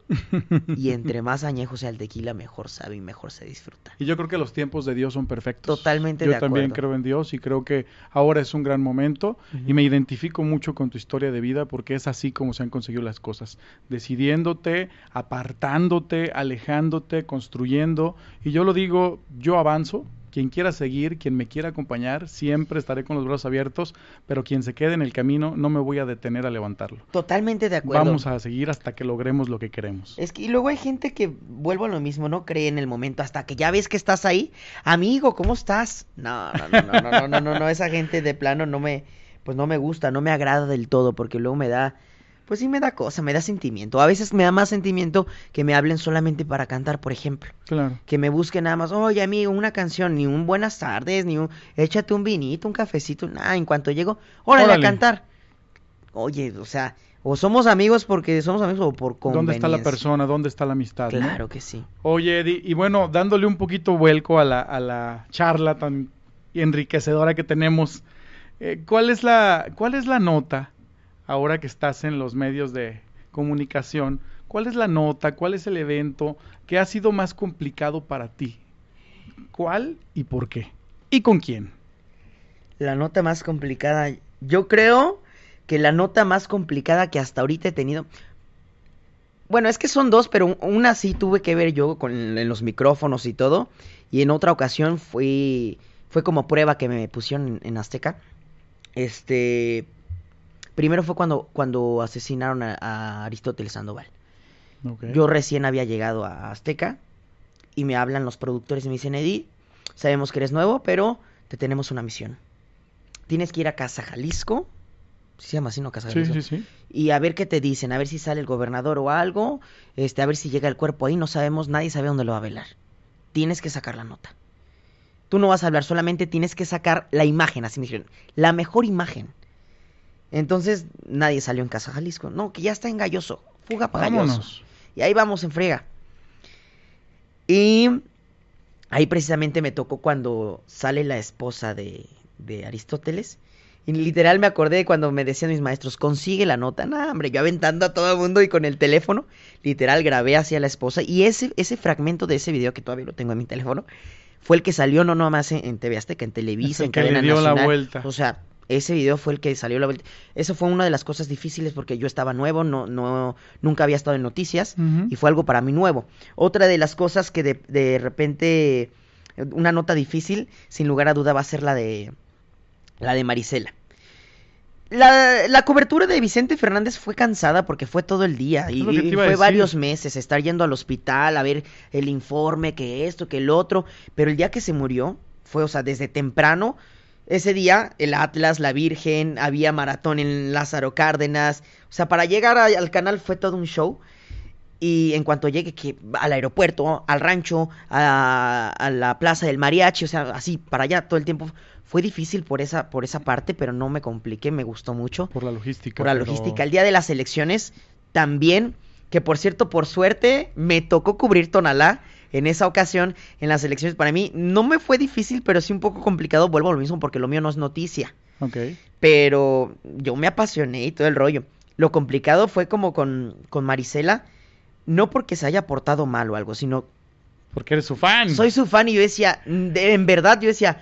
B: y entre más añejo sea el tequila, mejor sabe y mejor se disfruta.
A: Y yo creo que los tiempos de Dios son perfectos. Totalmente de acuerdo. Yo también creo en Dios y creo que ahora es un gran momento y me identifico mucho con tu historia de vida porque es así como se han conseguido las cosas, decidiéndote, apartándote, alejándote, construyendo. Y yo lo digo, yo avanzo, quien quiera seguir, quien me quiera acompañar, siempre estaré con los brazos abiertos, pero quien se quede en el camino, no me voy a detener a levantarlo.
B: Totalmente de acuerdo. Vamos
A: a seguir hasta que logremos lo que queremos.
B: Es que, y luego hay gente que, vuelvo a lo mismo, no cree en el momento, hasta que ya ves que estás ahí, amigo, ¿cómo estás? No, no, no, no, no, no, no, no, no esa gente de plano no me, pues no me gusta, no me agrada del todo, porque luego me da pues sí me da cosa, me da sentimiento. A veces me da más sentimiento que me hablen solamente para cantar, por ejemplo. Claro. Que me busquen nada más, oye amigo, una canción, ni un buenas tardes, ni un échate un vinito, un cafecito, nada. En cuanto llego, órale, a cantar. Oye, o sea, o somos amigos porque somos amigos o por conveniencia. ¿Dónde está la persona? ¿Dónde está la amistad? Claro que sí.
A: Oye, Eddie, y bueno, dándole un poquito vuelco a la, charla tan enriquecedora que tenemos, eh, ¿cuál, es la, ¿cuál es la nota? ahora que estás en los medios de comunicación, ¿cuál es la nota? ¿Cuál es el evento? que ha sido
B: más complicado para ti? ¿Cuál y por qué? ¿Y con quién? La nota más complicada, yo creo que la nota más complicada que hasta ahorita he tenido, bueno, es que son dos, pero una sí tuve que ver yo con en los micrófonos y todo. Y en otra ocasión fui, fue como prueba que me pusieron en Azteca. Este, Primero fue cuando, cuando asesinaron a, Aristóteles Sandoval. Yo recién había llegado a Azteca y me hablan los productores y me dicen, Eddie, sabemos que eres nuevo, pero te tenemos una misión. Tienes que ir a Casa Jalisco. se llama así, ¿no? Casa Jalisco. Sí, sí, sí. Y a ver qué te dicen, a ver si sale el gobernador o algo, este, a ver si llega el cuerpo ahí, no sabemos, nadie sabe dónde lo va a velar. Tienes que sacar la nota. Tú no vas a hablar, solamente tienes que sacar la imagen, así me dijeron, la mejor imagen. Entonces nadie salió en Casa Jalisco. No, que ya está en Galloso. Fuga para Galloso. Y ahí vamos en frega. Y ahí precisamente me tocó cuando sale la esposa de, Aristóteles. Y literal me acordé cuando me decían mis maestros, consigue la nota. Nah, hombre, yo aventando a todo el mundo y con el teléfono, literal grabé hacia la esposa. Y ese, ese fragmento de ese video que todavía lo tengo en mi teléfono, fue el que salió no nomás en, en TV Azteca, en Televisa, en Cadena dio la vuelta. O sea, ese video fue el que salió la vuelta. Eso fue una de las cosas difíciles porque yo estaba nuevo, no, no, nunca había estado en noticias y fue algo para mí nuevo. Otra de las cosas que de, repente, una nota difícil, sin lugar a duda, va a ser la de la de Marisela. La, cobertura de Vicente Fernández fue cansada porque fue todo el día y, y fue varios meses estar yendo al hospital a ver el informe, que esto, que el otro, pero el día que se murió fue, o sea, desde temprano ese día, el Atlas, la Virgen, había maratón en Lázaro Cárdenas. O sea, para llegar al canal fue todo un show. Y en cuanto llegué que, al aeropuerto, al rancho, a, la plaza del mariachi, o sea, así, para allá todo el tiempo. Fue difícil por esa, por esa parte, pero no me compliqué, me gustó mucho. Por la logística. Por la logística. El día de las elecciones también, que por cierto, por suerte, me tocó cubrir Tonalá en esa ocasión en las elecciones. Para mí no me fue difícil, pero sí un poco complicado. Vuelvo a lo mismo porque lo mío no es noticia. Ok. Pero yo me apasioné y todo el rollo. Lo complicado fue como con, con Marisela, no porque se haya portado mal o algo, sino... Porque eres su fan. Soy su fan y yo decía, en verdad yo decía,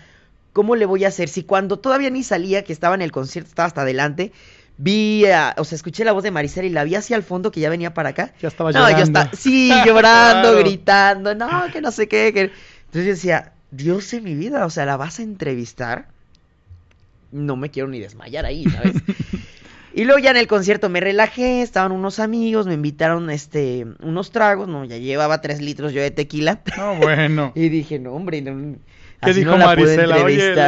B: ¿cómo le voy a hacer? Si cuando todavía ni salía, que estaba en el concierto, estaba hasta adelante, vi, o sea, escuché la voz de Maricela y la vi hacia el fondo que ya venía para acá. Ya estaba llorando. sí, llorando, gritando, no, que no sé qué. Entonces yo decía, Dios en mi vida, o sea, la vas a entrevistar. No me quiero ni desmayar ahí, ¿sabes? y luego ya en el concierto me relajé, estaban unos amigos, me invitaron este, unos tragos, no, ya llevaba tres litros yo de tequila. No, ah, bueno. y dije, no, hombre, ¿Qué dijo no la Maricela? Oye,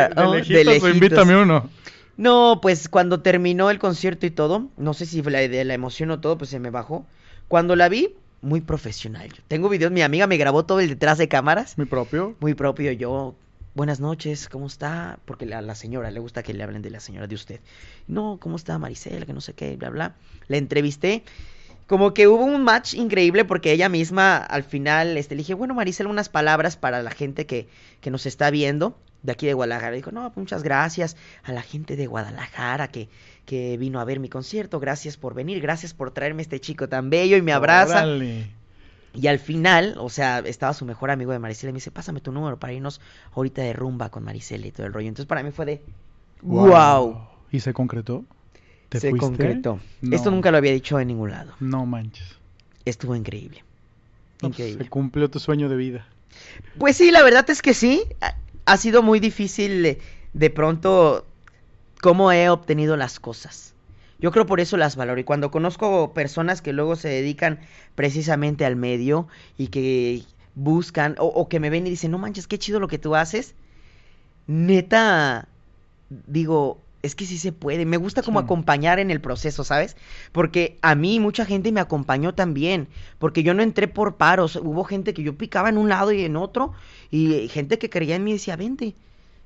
B: oh, invítame uno. No, pues cuando terminó el concierto y todo, no sé si la, de la emoción o todo, pues se me bajó. Cuando la vi, muy profesional. tengo videos, mi amiga me grabó todo el detrás de cámaras. Muy propio. Muy propio, yo. Buenas noches, ¿cómo está? Porque a la, señora le gusta que le hablen de la señora de usted. No, ¿cómo está Maricela? Que no sé qué, bla, bla. La entrevisté como que hubo un match increíble porque ella misma al final este, le dije, bueno, Maricela, unas palabras para la gente que, que nos está viendo de aquí de Guadalajara. Dijo, no, pues, muchas gracias a la gente de Guadalajara que, que vino a ver mi concierto, gracias por venir, gracias por traerme este chico tan bello y me abraza. Y al final, o sea, estaba su mejor amigo de Maricela y me dice, pásame tu número para irnos ahorita de rumba con Maricela y todo el rollo. Entonces para mí fue de, wow.
A: ¿Y se concretó? ¿Te se concretó. Esto nunca lo
B: había dicho en ningún lado. No manches. Estuvo increíble. Pues, increíble. se cumplió tu sueño de vida. Pues sí, la verdad es que sí ha sido muy difícil de pronto cómo he obtenido las cosas. Yo creo por eso las valoro. Y cuando conozco personas que luego se dedican precisamente al medio y que buscan o, que me ven y dicen, no manches, qué chido lo que tú haces, neta, digo, es que sí se puede. Me gusta como acompañar en el proceso, ¿sabes? Porque a mí mucha gente me acompañó también, porque yo no entré por paros. Hubo gente que yo picaba en un lado y en otro, y gente que creía en mí decía, vente.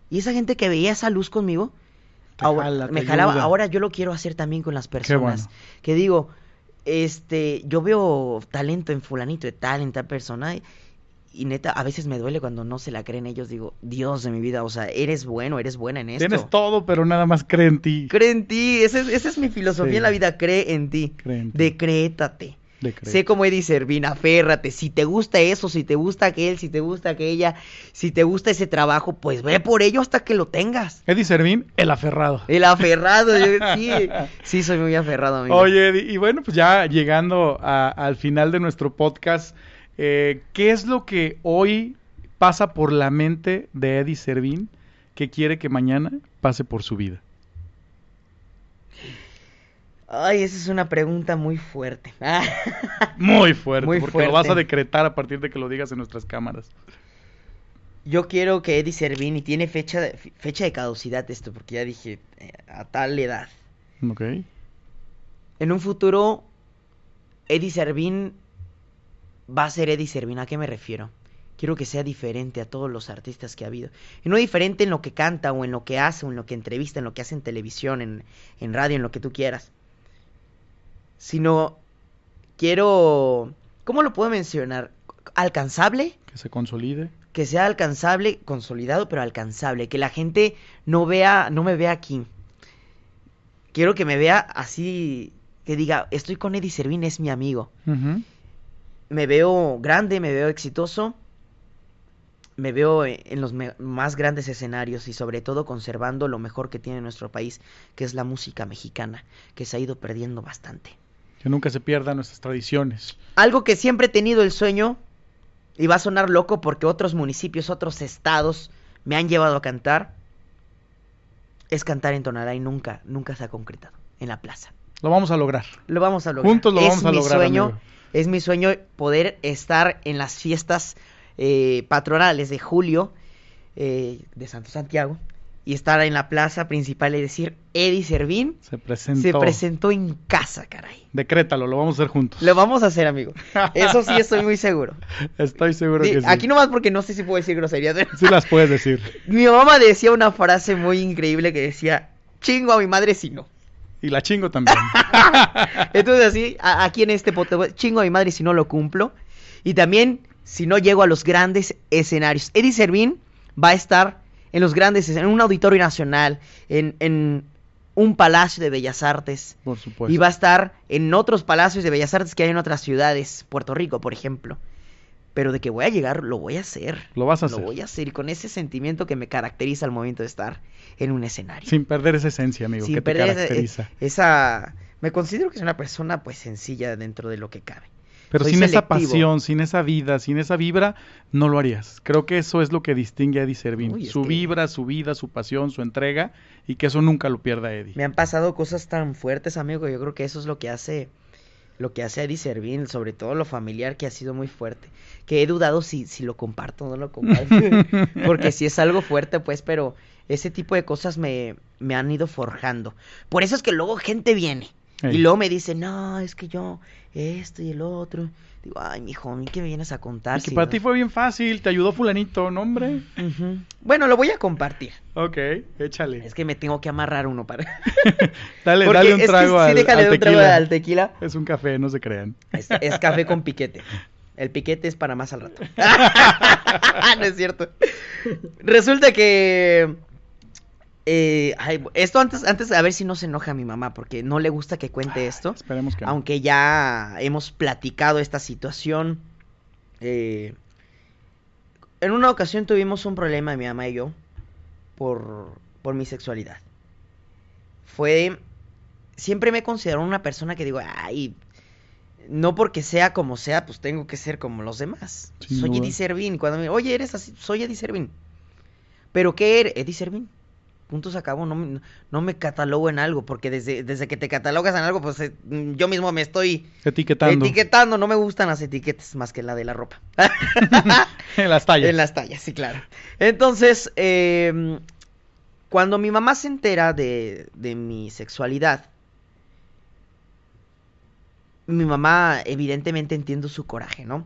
B: Y esa gente que veía esa luz conmigo, me jalaba. Ahora yo lo quiero hacer también con las personas. Que digo, este, yo veo talento en fulanito de tal, en tal persona y neta, a veces me duele cuando no se la creen ellos. Digo, Dios de mi vida, o sea, eres bueno, eres buena en esto. Tienes todo, pero nada más cree en ti. Cree en ti. Esa es, mi filosofía en la vida. Cree en ti. Cree Decrétate. Sé como Eddie Servín, aférrate. Si te gusta eso, si te gusta aquel, si te gusta aquella, si te gusta ese trabajo, pues ve por ello hasta que lo tengas. Eddie Servín, el aferrado. El aferrado, yo, sí, sí, soy muy aferrado. Amigo. Oye, Eddie, y
A: bueno, pues ya llegando al final de nuestro podcast, eh, ¿Qué es lo que hoy pasa por la mente de Eddie Servín que quiere que mañana pase por su vida?
B: Ay, esa es una pregunta muy fuerte. muy fuerte, porque lo vas a
A: decretar a partir de que lo digas en nuestras
B: cámaras. Yo quiero que Eddie Servín, y tiene fecha de, fecha de caducidad esto, porque ya dije eh, a tal edad. Ok. En un futuro, Eddie Servín va a ser Eddie Servín. ¿A qué me refiero? Quiero que sea diferente a todos los artistas que ha habido. Y no diferente en lo que canta o en lo que hace o en lo que entrevista, en lo que hace en televisión, en, radio, en lo que tú quieras. Sino quiero... ¿Cómo lo puedo mencionar? Alcanzable. Que se consolide. Que sea alcanzable, consolidado, pero alcanzable. Que la gente no vea, no me vea aquí. Quiero que me vea así, que diga, estoy con Eddie Servín, es mi amigo me veo grande, me veo exitoso, me veo e, en los más grandes escenarios y sobre todo conservando lo mejor que tiene nuestro país, que es la música mexicana, que se ha ido perdiendo bastante. Que nunca se pierdan nuestras tradiciones. Algo que siempre he tenido el sueño, y va a sonar loco porque otros municipios, otros estados me han llevado a cantar, es cantar en Tonalá y nunca, nunca se ha concretado en la plaza. Lo vamos a lograr. Lo vamos a lograr. Juntos lo vamos a mi Sueño. Es mi sueño poder estar en las fiestas eh, patronales de julio eh, de Santo Santiago y estar en la plaza principal y decir, Eddie Servín se presentó. presentó en casa, caray. Decrétalo, lo vamos a hacer juntos. Lo vamos a hacer, amigo. Eso sí estoy muy seguro. Estoy seguro que sí. Aquí nomás porque no sé si puedo decir groserías.
A: Sí las puedes decir.
B: Mi mamá decía una frase muy increíble que decía, chingo a mi madre si no. Y la chingo también. Entonces así, aquí en este chingo a mi madre si no lo cumplo. Y también si no llego a los grandes escenarios. Eddie Servín va a estar en los grandes en un auditorio nacional, en, en un palacio de Bellas Artes. Por supuesto. Y va a estar en otros palacios de Bellas Artes que hay en otras ciudades, Puerto Rico, por ejemplo pero de que voy a llegar, lo voy a hacer. Lo vas a hacer. Lo voy a hacer con ese sentimiento que me caracteriza al momento de estar en un escenario.
A: Sin perder esa esencia, amigo, que te e-,
B: Esa, me considero que es una persona pues sencilla dentro de lo que cabe. Pero sin esa pasión,
A: sin esa vida, sin esa vibra, no lo harías. Creo que eso es lo que distingue a Eddie Servín. su vibra, su vida, su pasión, su entrega y que eso nunca lo pierda Eddie.
B: Me han pasado cosas tan fuertes, amigo, yo creo que eso es lo que hace lo que hace a Eddie sobre todo lo familiar, que ha sido muy fuerte. Que he dudado si, si lo comparto o no lo comparto, porque si es algo fuerte, pues, pero ese tipo de cosas me, me han ido forjando. Por eso es que luego gente viene. Y luego me dice, no, es que yo, esto y el otro. Digo, ay, mijo, hijo, qué me vienes a contar? Y si para ti
A: fue bien fácil, te ayudó fulanito, ¿no, hombre?
B: Bueno, lo voy a compartir. Ok, échale. Es que me tengo que amarrar uno para... dale, dale un trago al, sí, déjale tequila. un trago al tequila. Es un café, no se crean. es café con piquete. El piquete es para más al rato. no es cierto. Resulta que eh, esto antes, antes, a ver si no se enoja mi mamá, porque no le gusta que cuente esto. esperemos que. Aunque ya hemos platicado esta situación. Eh, en una ocasión tuvimos un problema, mi mamá y yo, por, mi sexualidad. Fue. Siempre me considero una persona que digo, ay, no porque sea como sea, pues tengo que ser como los demás. soy Eddie Servín. Cuando me oye, eres así, soy Eddie Servín. ¿Pero qué eres? Eddie Servín puntos acabó, no, me catalogo en algo, porque desde, que te catalogas en algo, pues eh, yo mismo me estoy
A: etiquetando.
B: etiquetando, no me gustan las etiquetas más que la de la ropa. en las tallas. En las tallas, sí, claro. Entonces, eh, cuando mi mamá se entera de, de mi sexualidad, mi mamá evidentemente entiendo su coraje, ¿no?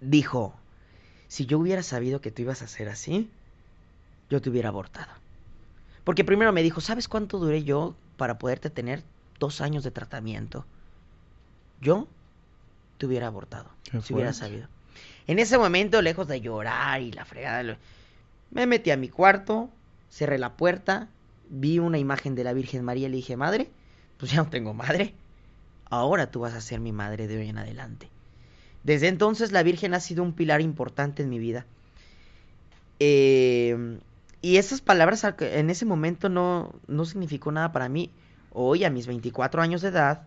B: Dijo, si yo hubiera sabido que tú ibas a ser así, yo te hubiera abortado. Porque primero me dijo, ¿sabes cuánto duré yo para poderte tener dos años de tratamiento? Yo te hubiera abortado, si hubiera sabido. En ese momento, lejos de llorar y la fregada, me metí a mi cuarto, cerré la puerta, vi una imagen de la Virgen María y le dije, madre, pues ya no tengo madre, ahora tú vas a ser mi madre de hoy en adelante. Desde entonces la Virgen ha sido un pilar importante en mi vida. Eh, y esas palabras en ese momento no, no significó nada para mí. Hoy, a mis 24 años de edad,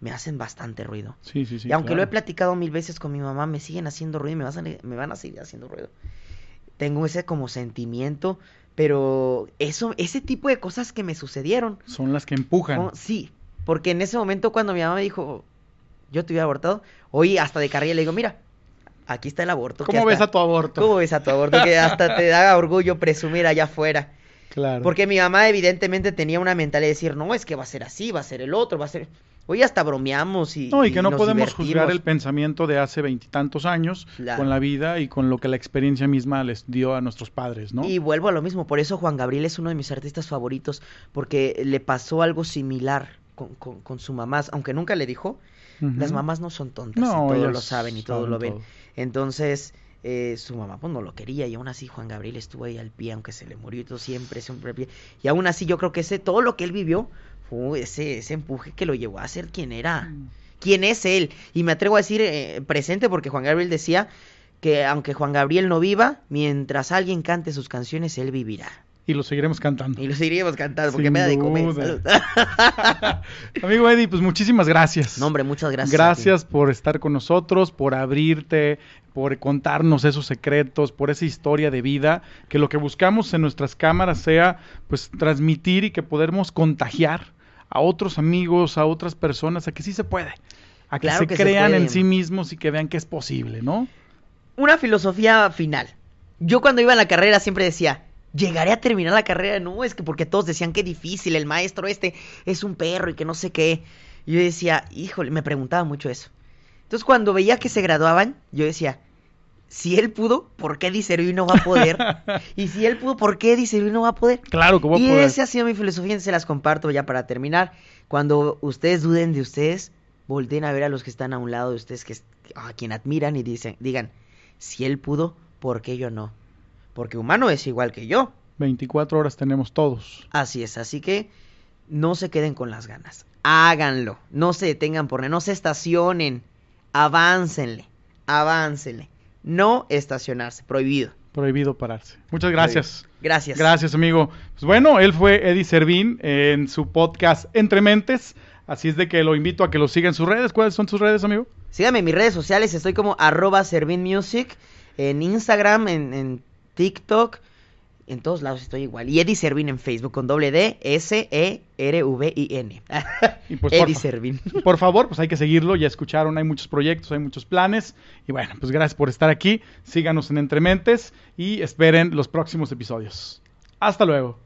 B: me hacen bastante ruido. Sí, sí, sí. Y aunque lo he platicado mil veces con mi mamá, me siguen haciendo ruido y me, vas a, me van a seguir haciendo ruido. Tengo ese como sentimiento, pero eso, ese tipo de cosas que me sucedieron. Son las que empujan. Oh, sí, porque en ese momento cuando mi mamá me dijo, yo te a abortado, hoy hasta de carrera le digo, mira, aquí está el aborto. ¿Cómo ves a tu aborto? ¿Cómo ves a tu aborto? Que hasta te da orgullo presumir allá afuera. Claro. Porque mi mamá evidentemente tenía una mentalidad de decir, no, es que va a ser así, va a ser el otro, va a ser... Hoy hasta bromeamos y... No, y que no podemos juzgar el
A: pensamiento de hace veintitantos años con la vida y
B: con lo que la experiencia misma les dio a nuestros padres, ¿no? Y vuelvo a lo mismo, por eso Juan Gabriel es uno de mis artistas favoritos, porque le pasó algo similar con, su mamá, aunque nunca le dijo, las mamás no son tontas, todos lo saben y todos lo ven. Entonces, eh, su mamá pues no lo quería y aún así Juan Gabriel estuvo ahí al pie, aunque se le murió y todo siempre, siempre al pie. Y aún así yo creo que ese, todo lo que él vivió fue ese, ese empuje que lo llevó a ser quien era, mm. quien es él. Y me atrevo a decir eh, presente porque Juan Gabriel decía que aunque Juan Gabriel no viva, mientras alguien cante sus canciones, él vivirá. Y lo seguiremos cantando. Y lo seguiremos cantando, porque me da de comer. Amigo Eddie, pues muchísimas gracias.
A: No, hombre, muchas gracias. Gracias por estar con nosotros, por abrirte, por contarnos esos secretos, por esa historia de vida, que lo que buscamos en nuestras cámaras sea pues transmitir y que podamos contagiar a otros amigos, a otras personas, a que sí se
B: puede. A
A: que se crean en sí
B: mismos y que vean que es posible, ¿no? Una filosofía final. Yo cuando iba a la carrera siempre decía, llegaré a terminar la carrera. No, es que porque todos decían que difícil, el maestro este es un perro y que no sé qué. yo decía, híjole, me preguntaba mucho eso. Entonces cuando veía que se graduaban, yo decía, si él pudo, ¿por qué dice y no va a poder? y si él pudo, ¿por qué dice y no va a poder? Claro que Y esa ha sido mi filosofía, y se las comparto ya para terminar. Cuando ustedes duden de ustedes, volteen a ver a los que están a un lado de ustedes, que, a quien admiran y dicen, digan, si él pudo, ¿por qué yo no? porque humano es igual que yo. 24 horas tenemos todos. Así es, así que no se queden con las ganas. Háganlo, no se detengan por no se estacionen, aváncenle, aváncenle. No estacionarse, prohibido. Prohibido pararse. Muchas gracias.
A: Gracias. Gracias, amigo. Pues bueno, él fue Eddie Servín en su podcast Entre Mentes. Así es de que lo invito a que lo sigan en
B: sus redes. ¿Cuáles son sus redes, amigo? Síganme en mis redes sociales. Estoy como arroba Music en Instagram, en, Twitter. TikTok. En todos lados estoy igual. Y Eddie Servin en Facebook con doble D, S, E, R, V, I, N. Pues, Eddie por, Por favor,
A: pues hay que seguirlo. Ya escucharon, hay muchos proyectos, hay muchos planes. Y bueno, pues gracias por estar aquí. Síganos en Entrementes y esperen los próximos episodios. Hasta luego.